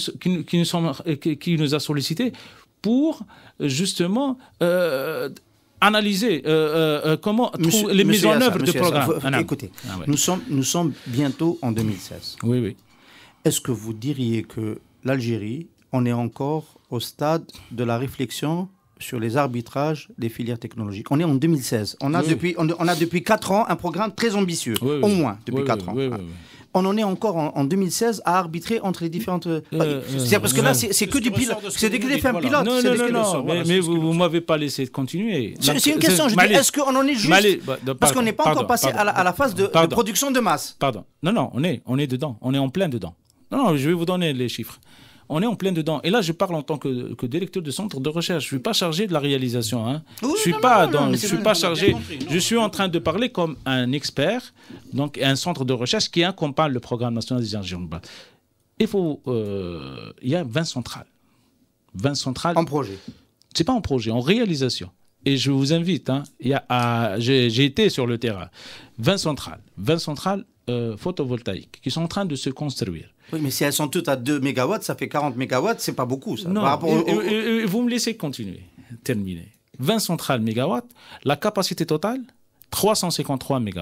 Speaker 2: qui nous, a sollicité pour justement analyser comment les mises en œuvre de programme. écoutez, ah nous,
Speaker 1: sommes, nous sommes bientôt en 2016. Oui, oui. Est-ce que vous diriez que l'Algérie, on est encore au stade de la réflexion sur les arbitrages des filières technologiques. On est en 2016. On a, depuis, on, a depuis 4 ans un programme très ambitieux, au moins depuis 4 ans. On en est encore en, 2016 à arbitrer entre les différentes. Euh, euh,
Speaker 2: parce que là, c'est que du pilote. C'est des fins pilotes. Non, non, non, non mais, vous, ne m'avez pas laissé continuer. C'est une euh, question. Je dis, est-ce qu'on en est juste bah, bah, Parce qu'on n'est pas encore passé à, la, phase de, production de masse. Pardon. Non, non, on est, on est dedans. On est en plein dedans. Non, non, je vais vous donner les chiffres on est en plein dedans. Et là, je parle en tant que, directeur de centre de recherche. Je ne suis pas chargé de la réalisation. Hein. je suis pas, suis pas chargé. Je suis en train de parler comme un expert, donc un centre de recherche qui accompagne le programme national des énergies renouvelables. Il faut, euh, il y a 20 centrales. 20 centrales. En projet. C'est pas en projet, en réalisation. Et je vous invite, hein, j'ai été sur le terrain. 20 centrales, 20 centrales euh, photovoltaïques qui sont en train de se construire.
Speaker 1: Oui, mais si elles sont toutes à 2 MW, ça fait 40 MW, c'est pas beaucoup. Ça, non,
Speaker 2: vous me laissez continuer, terminer. 20 centrales MW, la capacité totale, 353 MW.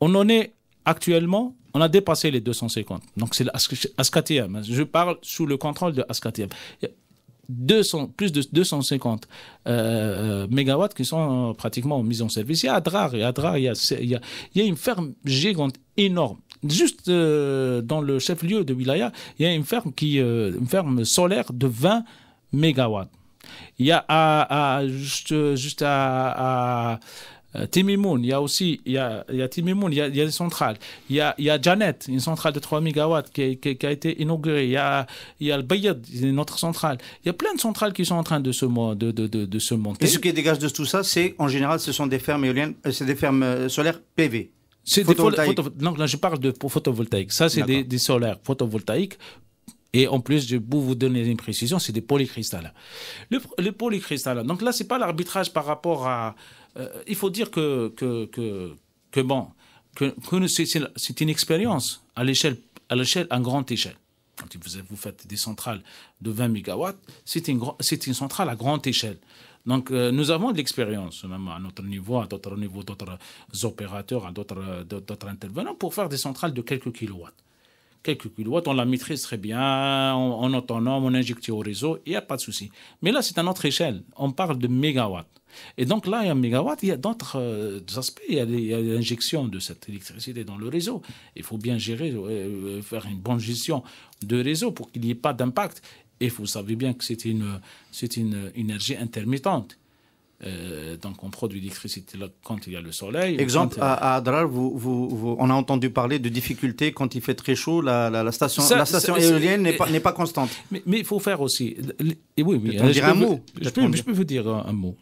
Speaker 2: On en est actuellement, on a dépassé les 250. Donc c'est l'ASKTM, Je parle sous le contrôle de ASKTM. 200, plus de 250 euh, euh, MW qui sont euh, pratiquement mis en service. Il y a Adrar, il y a, il y a une ferme gigante énorme Juste euh, dans le chef-lieu de Wilaya, il y a une ferme, qui, euh, ferme solaire de 20 mégawatts. Il y a à, juste, euh, juste à, Timimoun, il y a aussi il y il y a des centrales. Il y a, Janet, une centrale de 3 MW qui, a été inaugurée. Il y a, il le Bayad, une autre centrale. Il y a plein de centrales qui sont en train de se, de, de, de, monter. Et ce
Speaker 1: qui dégage de tout ça, c'est en général, ce sont des fermes éoliennes, c'est des fermes solaires PV. C'est des là,
Speaker 2: je parle de photovoltaïque. Ça, c'est des, solaires photovoltaïques. Et en plus, je vais vous donner une précision, c'est des polycristallins. Le, le donc là, ce n'est pas l'arbitrage par rapport à... Euh, il faut dire que, que, que, bon, que, c'est une expérience à l'échelle, à l'échelle, à grande échelle. Quand vous, vous faites des centrales de 20 MW, c'est une, c'est une centrale à grande échelle. Donc, euh, nous avons de l'expérience, même à notre niveau, à d'autres niveaux, d'autres opérateurs, à d'autres intervenants, pour faire des centrales de quelques kilowatts. Quelques kilowatts, on la maîtrise très bien, on, autonome, on injecte au réseau, il n'y a pas de souci. Mais là, c'est à notre échelle. On parle de mégawatts. Et donc là, il y a un mégawatt, il y a d'autres euh, aspects. Il y a l'injection de cette électricité dans le réseau. Il faut bien gérer, euh, faire une bonne gestion de réseau pour qu'il n'y ait pas d'impact. Et vous savez bien que c'est une, c'est une énergie intermittente. Euh, donc on produit l'électricité quand il y a le soleil. Exemple, euh,
Speaker 1: à, Adrar, vous, vous, on a entendu parler de difficultés quand il fait très chaud, la, la, station, la station éolienne n'est pas, constante. Mais il faut faire aussi...
Speaker 2: Et oui, euh, je, un peux, je, peux, vous dire un, un mot.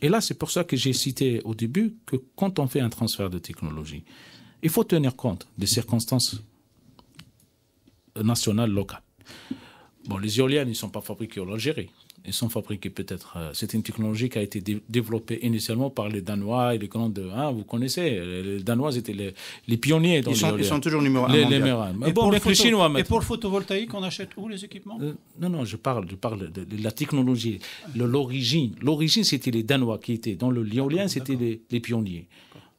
Speaker 2: Et là, c'est pour ça que j'ai cité au début que quand on fait un transfert de technologie, il faut tenir compte des circonstances nationales, locales. Bon, les éoliennes, ils ne sont pas fabriqués en Algérie. Elles sont fabriqués peut-être. Euh, c'est une technologie qui a été développée initialement par les Danois et les grandes. Hein, vous connaissez, les Danois étaient les, pionniers dans ils sont, Ils sont toujours numéro Les, les, Mais et pour les Et pour
Speaker 3: le photovoltaïque, on achète où les équipements euh,
Speaker 2: Non, non, je parle, je parle de, la technologie, l'origine. L'origine, c'était les Danois qui étaient. Dans l'éolien, c'était les, les pionniers.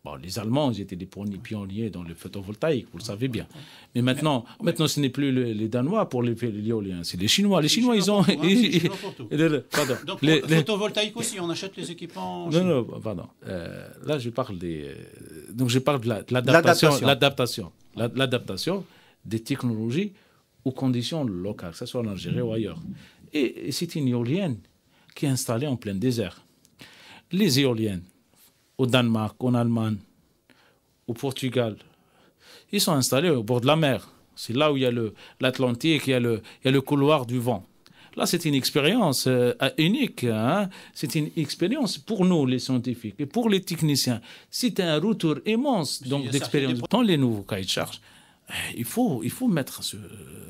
Speaker 2: Bon, les Allemands, ils étaient des pionniers dans le photovoltaïque, vous le savez bien. Mais maintenant, maintenant ce n'est plus les Danois pour les l'éolien, c'est les Chinois. Les Chinois, ils ont. Pardon. Donc, le photovoltaïque
Speaker 3: aussi, on achète les équipements. Non, non,
Speaker 2: pardon. Euh, là, je parle des. Euh, donc, je parle de l'adaptation. L'adaptation. L'adaptation des technologies aux conditions locales, que ce soit en Algérie ou ailleurs. Et, c'est une éolienne qui est installée en plein désert. Les éoliennes, au Danemark, en Allemagne, au Portugal. Ils sont installés au bord de la mer. C'est là où il y a l'Atlantique, il, il, y a le couloir du vent. Là, c'est une expérience euh, unique. Hein. C'est une expérience pour nous, les scientifiques, et pour les techniciens. C'est un retour immense donc d'expérience. Dans les nouveaux cahiers de charge, il faut, il faut mettre ce,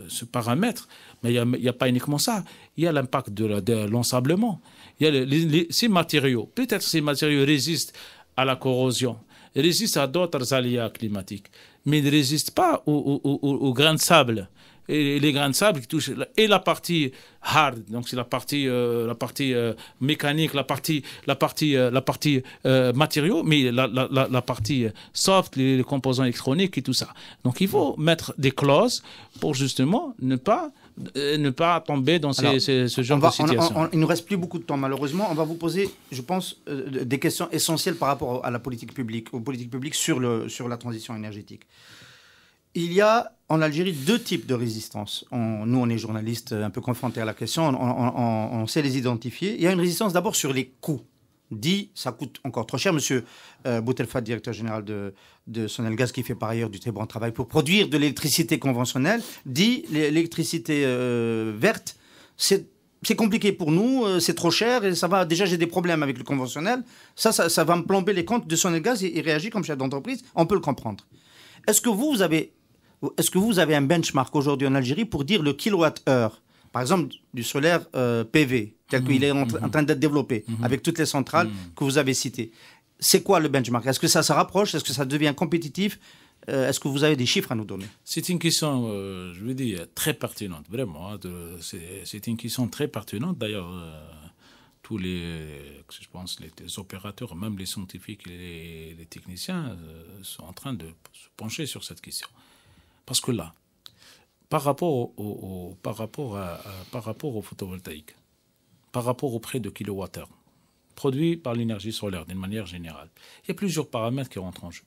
Speaker 2: ce paramètre. Mais il n'y a, pas uniquement ça. Il y a l'impact de l'ensablement. Il y a ces matériaux. Peut-être ces matériaux résistent à la corrosion, résiste à d'autres aléas climatiques, mais ne résiste pas aux, aux, aux, grains de sable. Et les grains de sable qui touchent et la partie hard, donc c'est la partie, euh, la partie euh, mécanique, la partie, la partie, euh, la partie matériaux, mais la, la, la partie soft, les, composants électroniques et tout ça. Donc il faut mettre des clauses pour justement ne pas euh, ne pas tomber dans ce genre de situation.
Speaker 1: il nous reste plus beaucoup de temps, malheureusement. On va vous poser, je pense, euh, des questions essentielles par rapport à la politique publique, aux politiques publiques sur, le, sur la transition énergétique. Il y a en Algérie deux types de résistance. nous, on est journalistes un peu confrontés à la question, on, sait les identifier. Il y a une résistance d'abord sur les coûts dit ça coûte encore trop cher. Monsieur euh, Boutelfat, directeur général de, de gaz qui fait par ailleurs du très bon travail pour produire de l'électricité conventionnelle, dit l'électricité euh, verte, c'est c'est compliqué pour nous, euh, c'est trop cher et ça va. Déjà, j'ai des problèmes avec le conventionnel. Ça, ça, va me plomber les comptes de Sonelgas et, et réagit comme chef d'entreprise. On peut le comprendre. Est-ce que vous avez, est-ce que vous avez un benchmark aujourd'hui en Algérie pour dire le kilowatt-heure par exemple, du solaire euh, PV, tel qu'il est en, train mhm. d'être développé, mhm. avec toutes les centrales mhm. que vous avez citées. C'est quoi le benchmark Est-ce que ça se rapproche Est-ce que ça devient compétitif euh, Est-ce que vous avez des chiffres à nous donner
Speaker 2: C'est une question, euh, je veux dire, très pertinente, vraiment. Hein, c'est une question très pertinente. D'ailleurs, tous les, je pense, les, opérateurs, même les scientifiques et les techniciens sont en train de se pencher sur cette question. Parce que là, par rapport, au, par rapport, à, par rapport photovoltaïque, par rapport au prix de kilowattheure produit par l'énergie solaire d'une manière générale, il y a plusieurs paramètres qui rentrent en jeu.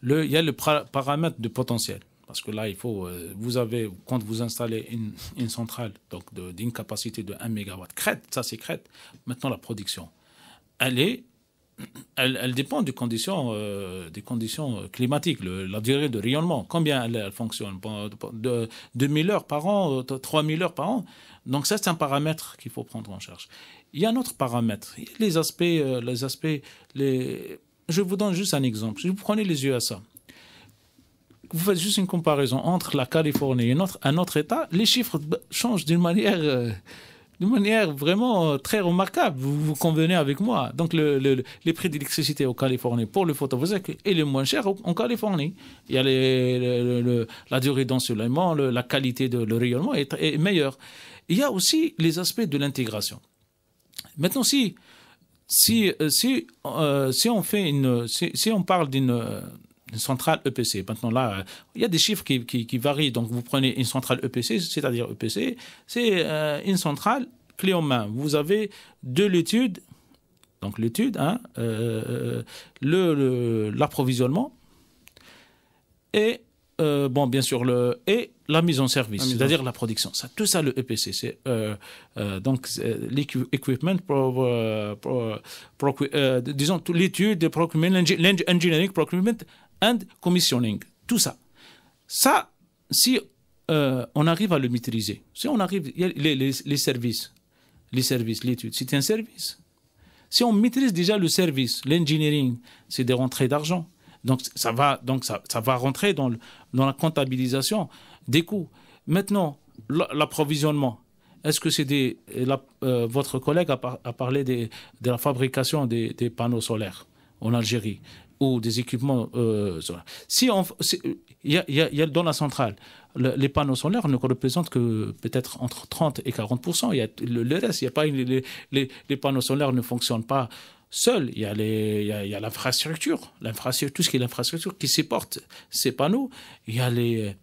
Speaker 2: Le, il y a le paramètre de potentiel. Parce que là, il faut, euh, vous avez, quand vous installez une, centrale donc d'une capacité de 1 MW, crête, ça c'est crête, maintenant la production, elle est elle, dépend des conditions, euh, des conditions climatiques, la durée de rayonnement, combien elle, fonctionne, de 2000 heures par an, 3000 euh, heures par an. Donc ça, c'est un paramètre qu'il faut prendre en charge. Il y a un autre paramètre, les aspects, euh, les aspects, les... je vous donne juste un exemple. Si vous prenez les USA, vous faites juste une comparaison entre la Californie et un autre État, les chiffres changent d'une manière de manière vraiment euh, très remarquable. Vous, vous convenez avec moi. Donc, les prix d'électricité au Californie pour le photovoltaïque est le moins cher en Californie. Il y a les, la durée d'ensoleillement, la qualité de le rayonnement est, meilleure. Il y a aussi les aspects de l'intégration. Maintenant, si, si, euh, euh, si, on fait une, si on parle d'une une centrale EPC. Maintenant, là, il y a des chiffres qui, varient. Donc, vous prenez une centrale EPC, c'est-à-dire EPC, c'est euh, une centrale clé en main. Vous avez de l'étude, donc l'étude, hein, euh, l'approvisionnement le, et, euh, bon, bien sûr, le, et la mise en service, c'est-à-dire la production. Ça, tout ça, le EPC, c'est donc l'equipment disons, l'étude, l'engineering, procurement and commissioning, tout ça. Ça, si euh, on arrive à le maîtriser, si on arrive, les, services, les services, l'étude, c'est un service. Si on maîtrise déjà le service, l'engineering, c'est des rentrées d'argent. Donc ça va, donc ça, ça va rentrer dans, le, dans la comptabilisation des coûts. Maintenant, l'approvisionnement. Est-ce que c'est des. Euh, votre collègue a, parlé de la fabrication des, des, panneaux solaires en Algérie ou des équipements. Euh, si on, il y dans la centrale, les panneaux solaires ne représentent que peut-être entre 30 et 40 Il y a le, reste, il y a pas les, les, panneaux solaires ne fonctionnent pas seuls. Il y a les, il y a, l'infrastructure, l'infrastructure, tout ce qui est l'infrastructure qui supporte ces panneaux. Il y a les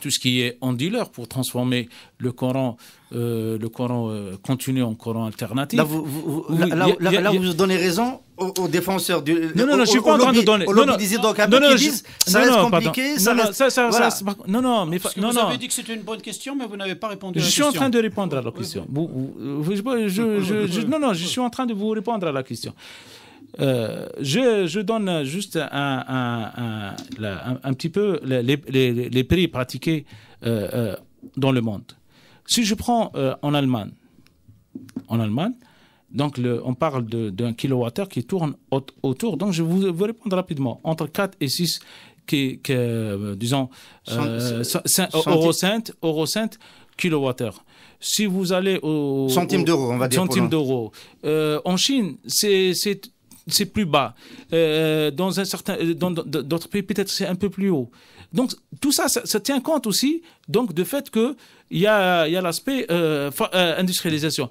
Speaker 2: tout ce qui est en dealer pour transformer le Coran, euh, le euh, continu en Coran alternatif. Là, vous,
Speaker 1: donnez raison aux,
Speaker 2: défenseurs du. Non, non, non, je suis pas en train de donner. non, non, non, non, qui ça reste compliqué, ça non, Ça, non, non, mais Parce vous avez dit
Speaker 3: que c'était une bonne question, mais vous n'avez pas répondu à la question. Je suis en train de
Speaker 2: répondre à la question. non, non, je suis en train de vous répondre à la question. Euh, je, donne juste un, un, un, petit peu les, les, les prix pratiqués euh, euh, dans le monde. Si je prends en Allemagne, en Allemagne, donc le, on parle d'un kilowattheure qui tourne autour. Donc je vous, vous répondre rapidement entre 4 et 6 qui, disons euh, euros kilowattheure. Si vous allez au centime d'euros, on va dire centimes d'euros. en Chine, c'est c'est plus bas. Euh, euh, dans un certain, euh, d'autres pays, peut-être c'est un peu plus haut. Donc tout ça, ça, tient compte aussi donc du fait que il y a, l'aspect industrialisation.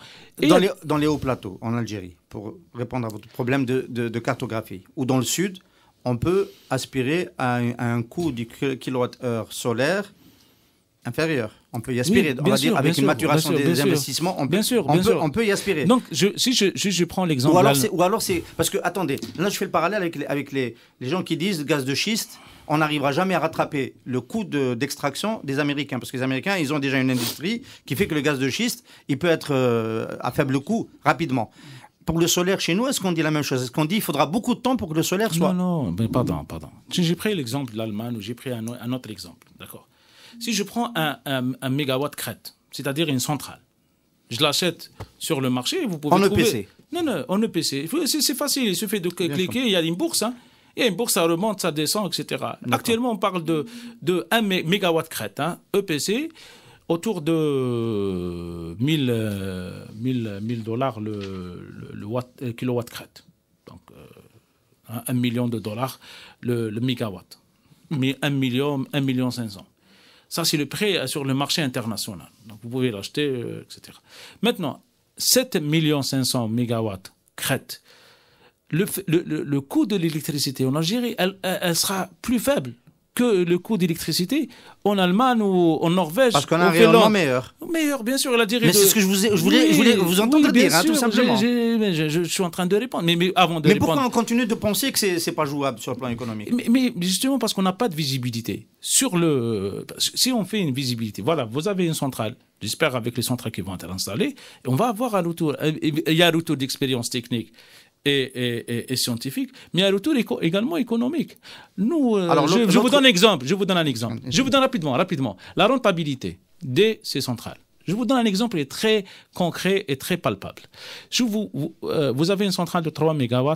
Speaker 1: dans, les, hauts plateaux en Algérie, pour répondre à votre problème de, cartographie, ou dans le sud, on peut aspirer à un, coût du kilowattheure solaire inférieur on peut y aspirer. avec une maturation des investissements,
Speaker 2: on peut, y aspirer. Donc, si je, prends
Speaker 1: l'exemple. Ou alors, c'est. Parce que, attendez, là, je fais le parallèle avec les, gens qui disent gaz de schiste, on n'arrivera jamais à rattraper le coût d'extraction des Américains. Parce que les Américains, ils ont déjà une industrie qui fait que le gaz de schiste, il peut être euh, à faible coût rapidement pour le solaire chez nous, est-ce qu'on dit la même chose Est-ce qu'on dit qu'il faudra
Speaker 2: beaucoup de temps pour que le solaire soit Non, non, mais pardon, pardon. J'ai pris l'exemple de l'Allemagne ou j'ai pris un, autre exemple, d'accord si je prends un, mégawatt crête, c'est-à-dire une centrale, je l'achète sur le marché, vous pouvez en EPC e Non, non, en EPC. C'est facile, il suffit de cliquer, il y a une bourse. Hein. Il y a une bourse, ça remonte, ça descend, etc. Actuellement, on parle de, de 1 mégawatt crête, EPC, hein. e autour de 1000, 1000, 1000 dollars le, euh, kilowatt crête. Donc, 1 euh, million de dollars le, mégawatt. Mais 1 million, 1 million 500. Ça, c'est le prix euh, sur le marché international. Donc, vous pouvez l'acheter, euh, etc. Maintenant, 7 500 mégawatts crête. Le, coût de l'électricité en Algérie, elle, sera plus faible que le coût d'électricité en Allemagne ou en Norvège. Parce qu'on a un meilleur. Meilleur, bien sûr. La mais c'est ce que je, voulais, vous entendre dire, hein, tout simplement. je, suis en train de répondre. Mais, avant de mais pourquoi on continue de penser que c'est n'est pas jouable sur le plan économique mais, justement parce qu'on n'a pas de visibilité. Sur le, si on fait une visibilité, voilà, vous avez une centrale. J'espère avec les centrales qui vont être installées, on va avoir un retour. Il y a un retour d'expérience technique et, scientifique, mais à retour également économique. Nous, euh, Alors, je, vous donne un exemple. Je vous donne un exemple. Mm-hmm. Je vous donne rapidement, rapidement. La rentabilité de ces centrales. Je vous donne un exemple est très concret et très palpable. Je vous, euh, vous, avez une centrale de 3 MW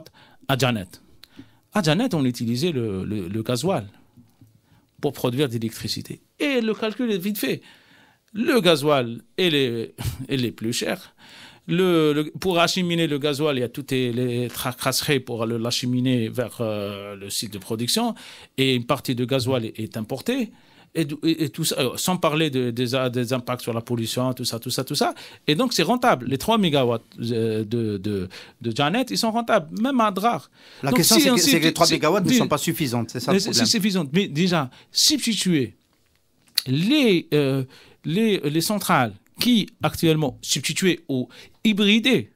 Speaker 2: à Janet. À Janet, on utilisait le, le, gasoil pour produire de l'électricité. Et le calcul est vite fait. Le gasoil est les, les plus cher. Le, pour acheminer le gasoil, il y a toutes les tracasseries pour l'acheminer vers euh, le site de production. Et une partie de gasoil est, importée. Et, et, tout ça, euh, sans parler de, euh, des, impacts sur la pollution, tout ça, tout ça, tout ça. Et donc, c'est rentable. Les 3 mégawatts de, de, Janet, ils sont rentables, même à Drar. La question, c'est que, les 3 mégawatts ne sont pas suffisantes, c'est ça le problème. C'est suffisant. Mais déjà, substituer les, les, les centrales qui actuellement substitué ou hybrider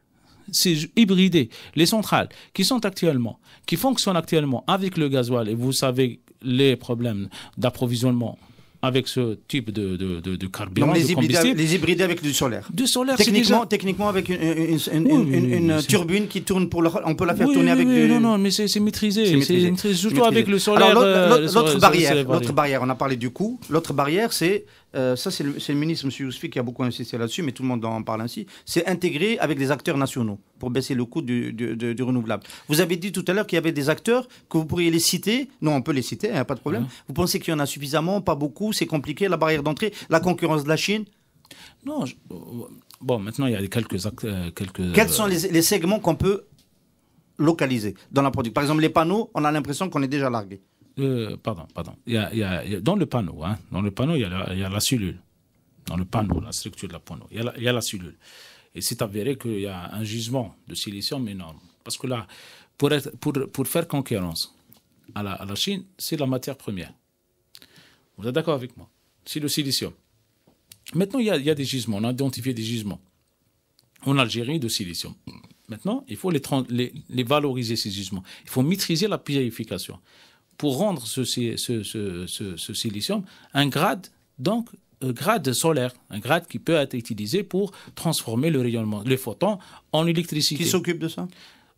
Speaker 2: ces hybridés les centrales qui sont actuellement qui fonctionnent actuellement avec le gasoil et vous savez les problèmes d'approvisionnement avec ce type de, de, de, carburant. les, hybridés, les avec du solaire. Du
Speaker 1: solaire, techniquement, techniquement avec une, une, turbine qui tourne pour le... on peut la faire tourner avec du. Non non,
Speaker 2: mais c'est maîtrisé. C'est maîtrisé. Surtout avec le solaire. L'autre euh, barrière, l'autre
Speaker 1: barrière, on a parlé du coût. L'autre barrière, c'est euh, ça c'est le, ministre, M. Yousfi, qui a beaucoup insisté là-dessus, mais tout le monde en parle ainsi, c'est intégrer avec des acteurs nationaux pour baisser le coût du, renouvelable. Vous avez dit tout à l'heure qu'il y avait des acteurs que vous pourriez les citer. Non, on peut les citer, hein, pas de problème. Hein vous pensez qu'il y en a suffisamment, pas beaucoup, c'est compliqué, la barrière d'entrée, la concurrence de la Chine
Speaker 2: Non, euh, bon, maintenant il y a quelques... Euh, quelques... Quels sont
Speaker 1: les, les segments qu'on peut localiser dans la production Par exemple, les panneaux, on a l'impression qu'on est déjà largué. Euh, pardon, pardon.
Speaker 2: Il y, a, dans le panneau, hein, dans le panneau, il y, a la, cellule. Dans le panneau, la structure de la panneau, il y a la, cellule. Et c'est avéré qu'il y a un gisement de silicium énorme. Parce que là, pour, être, pour, pour faire concurrence à la, à la Chine, c'est la matière première. Vous êtes d'accord avec moi C'est le silicium. Maintenant, il y, a, des gisements. On a identifié des gisements en Algérie de silicium. Maintenant, il faut les, les, les valoriser, ces gisements. Il faut maîtriser la purification pour rendre ce, ce, silicium un grade, donc grade solaire, un grade qui peut être utilisé pour transformer le rayonnement, les photons en électricité. Qui s'occupe de ça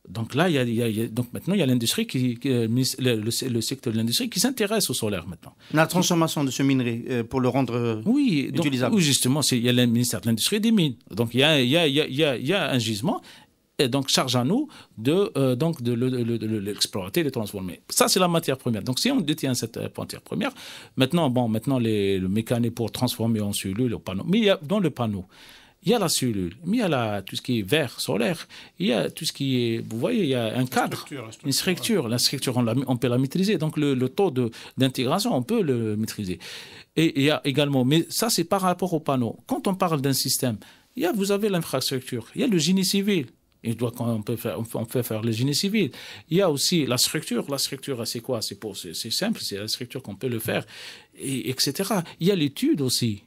Speaker 2: donc là, il donc maintenant, il y a l'industrie qui, le, secteur de l'industrie qui s'intéresse au solaire maintenant. La transformation de ce minerai pour le rendre oui, utilisable. Oui, justement, il y a le ministère de l'industrie des mines. Donc il il il y a un gisement et donc charge à nous de, euh, donc de l'exploiter, le, transformer. Ça, c'est la matière première. Donc si on détient cette euh, matière première, maintenant, bon, maintenant les, le mécanisme pour transformer en cellule, au panneau, mais dans le panneau, il y a la cellule, mais il y a tout ce qui est vert, solaire, il y a tout ce qui est, vous voyez, il y a un cadre, une structure, la structure, on, peut la maîtriser, donc le, le taux d'intégration, on peut le maîtriser. Et il y a également, mais ça c'est par rapport au panneau. Quand on parle d'un système, il y a, vous avez l'infrastructure, il y a le génie civil, doit, on, peut faire, on faire le génie civil. Il y a aussi la structure. La structure, c'est quoi C'est simple, c'est la structure qu'on peut le faire, et, etc. Il y a l'étude aussi.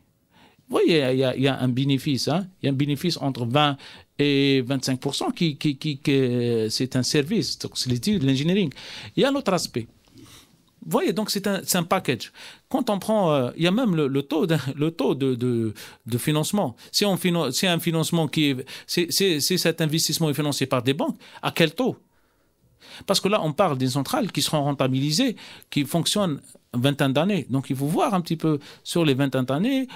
Speaker 2: Vous voyez, il y a, un bénéfice. Hein? Il y a un bénéfice entre 20 et 25 qui, qui, qui, euh, c'est un service. Donc, c'est l'étude, l'engineering. Il y a un autre aspect voyez, donc c'est un, un, package. Quand on prend, euh, il y a même le, taux, de, le taux de, financement. Si on un financement qui est, si, cet investissement est financé par des banques, à quel taux Parce que là, on parle des centrales qui seront rentabilisées, qui fonctionnent ans d'années. Donc il faut voir un petit peu sur les ans d'années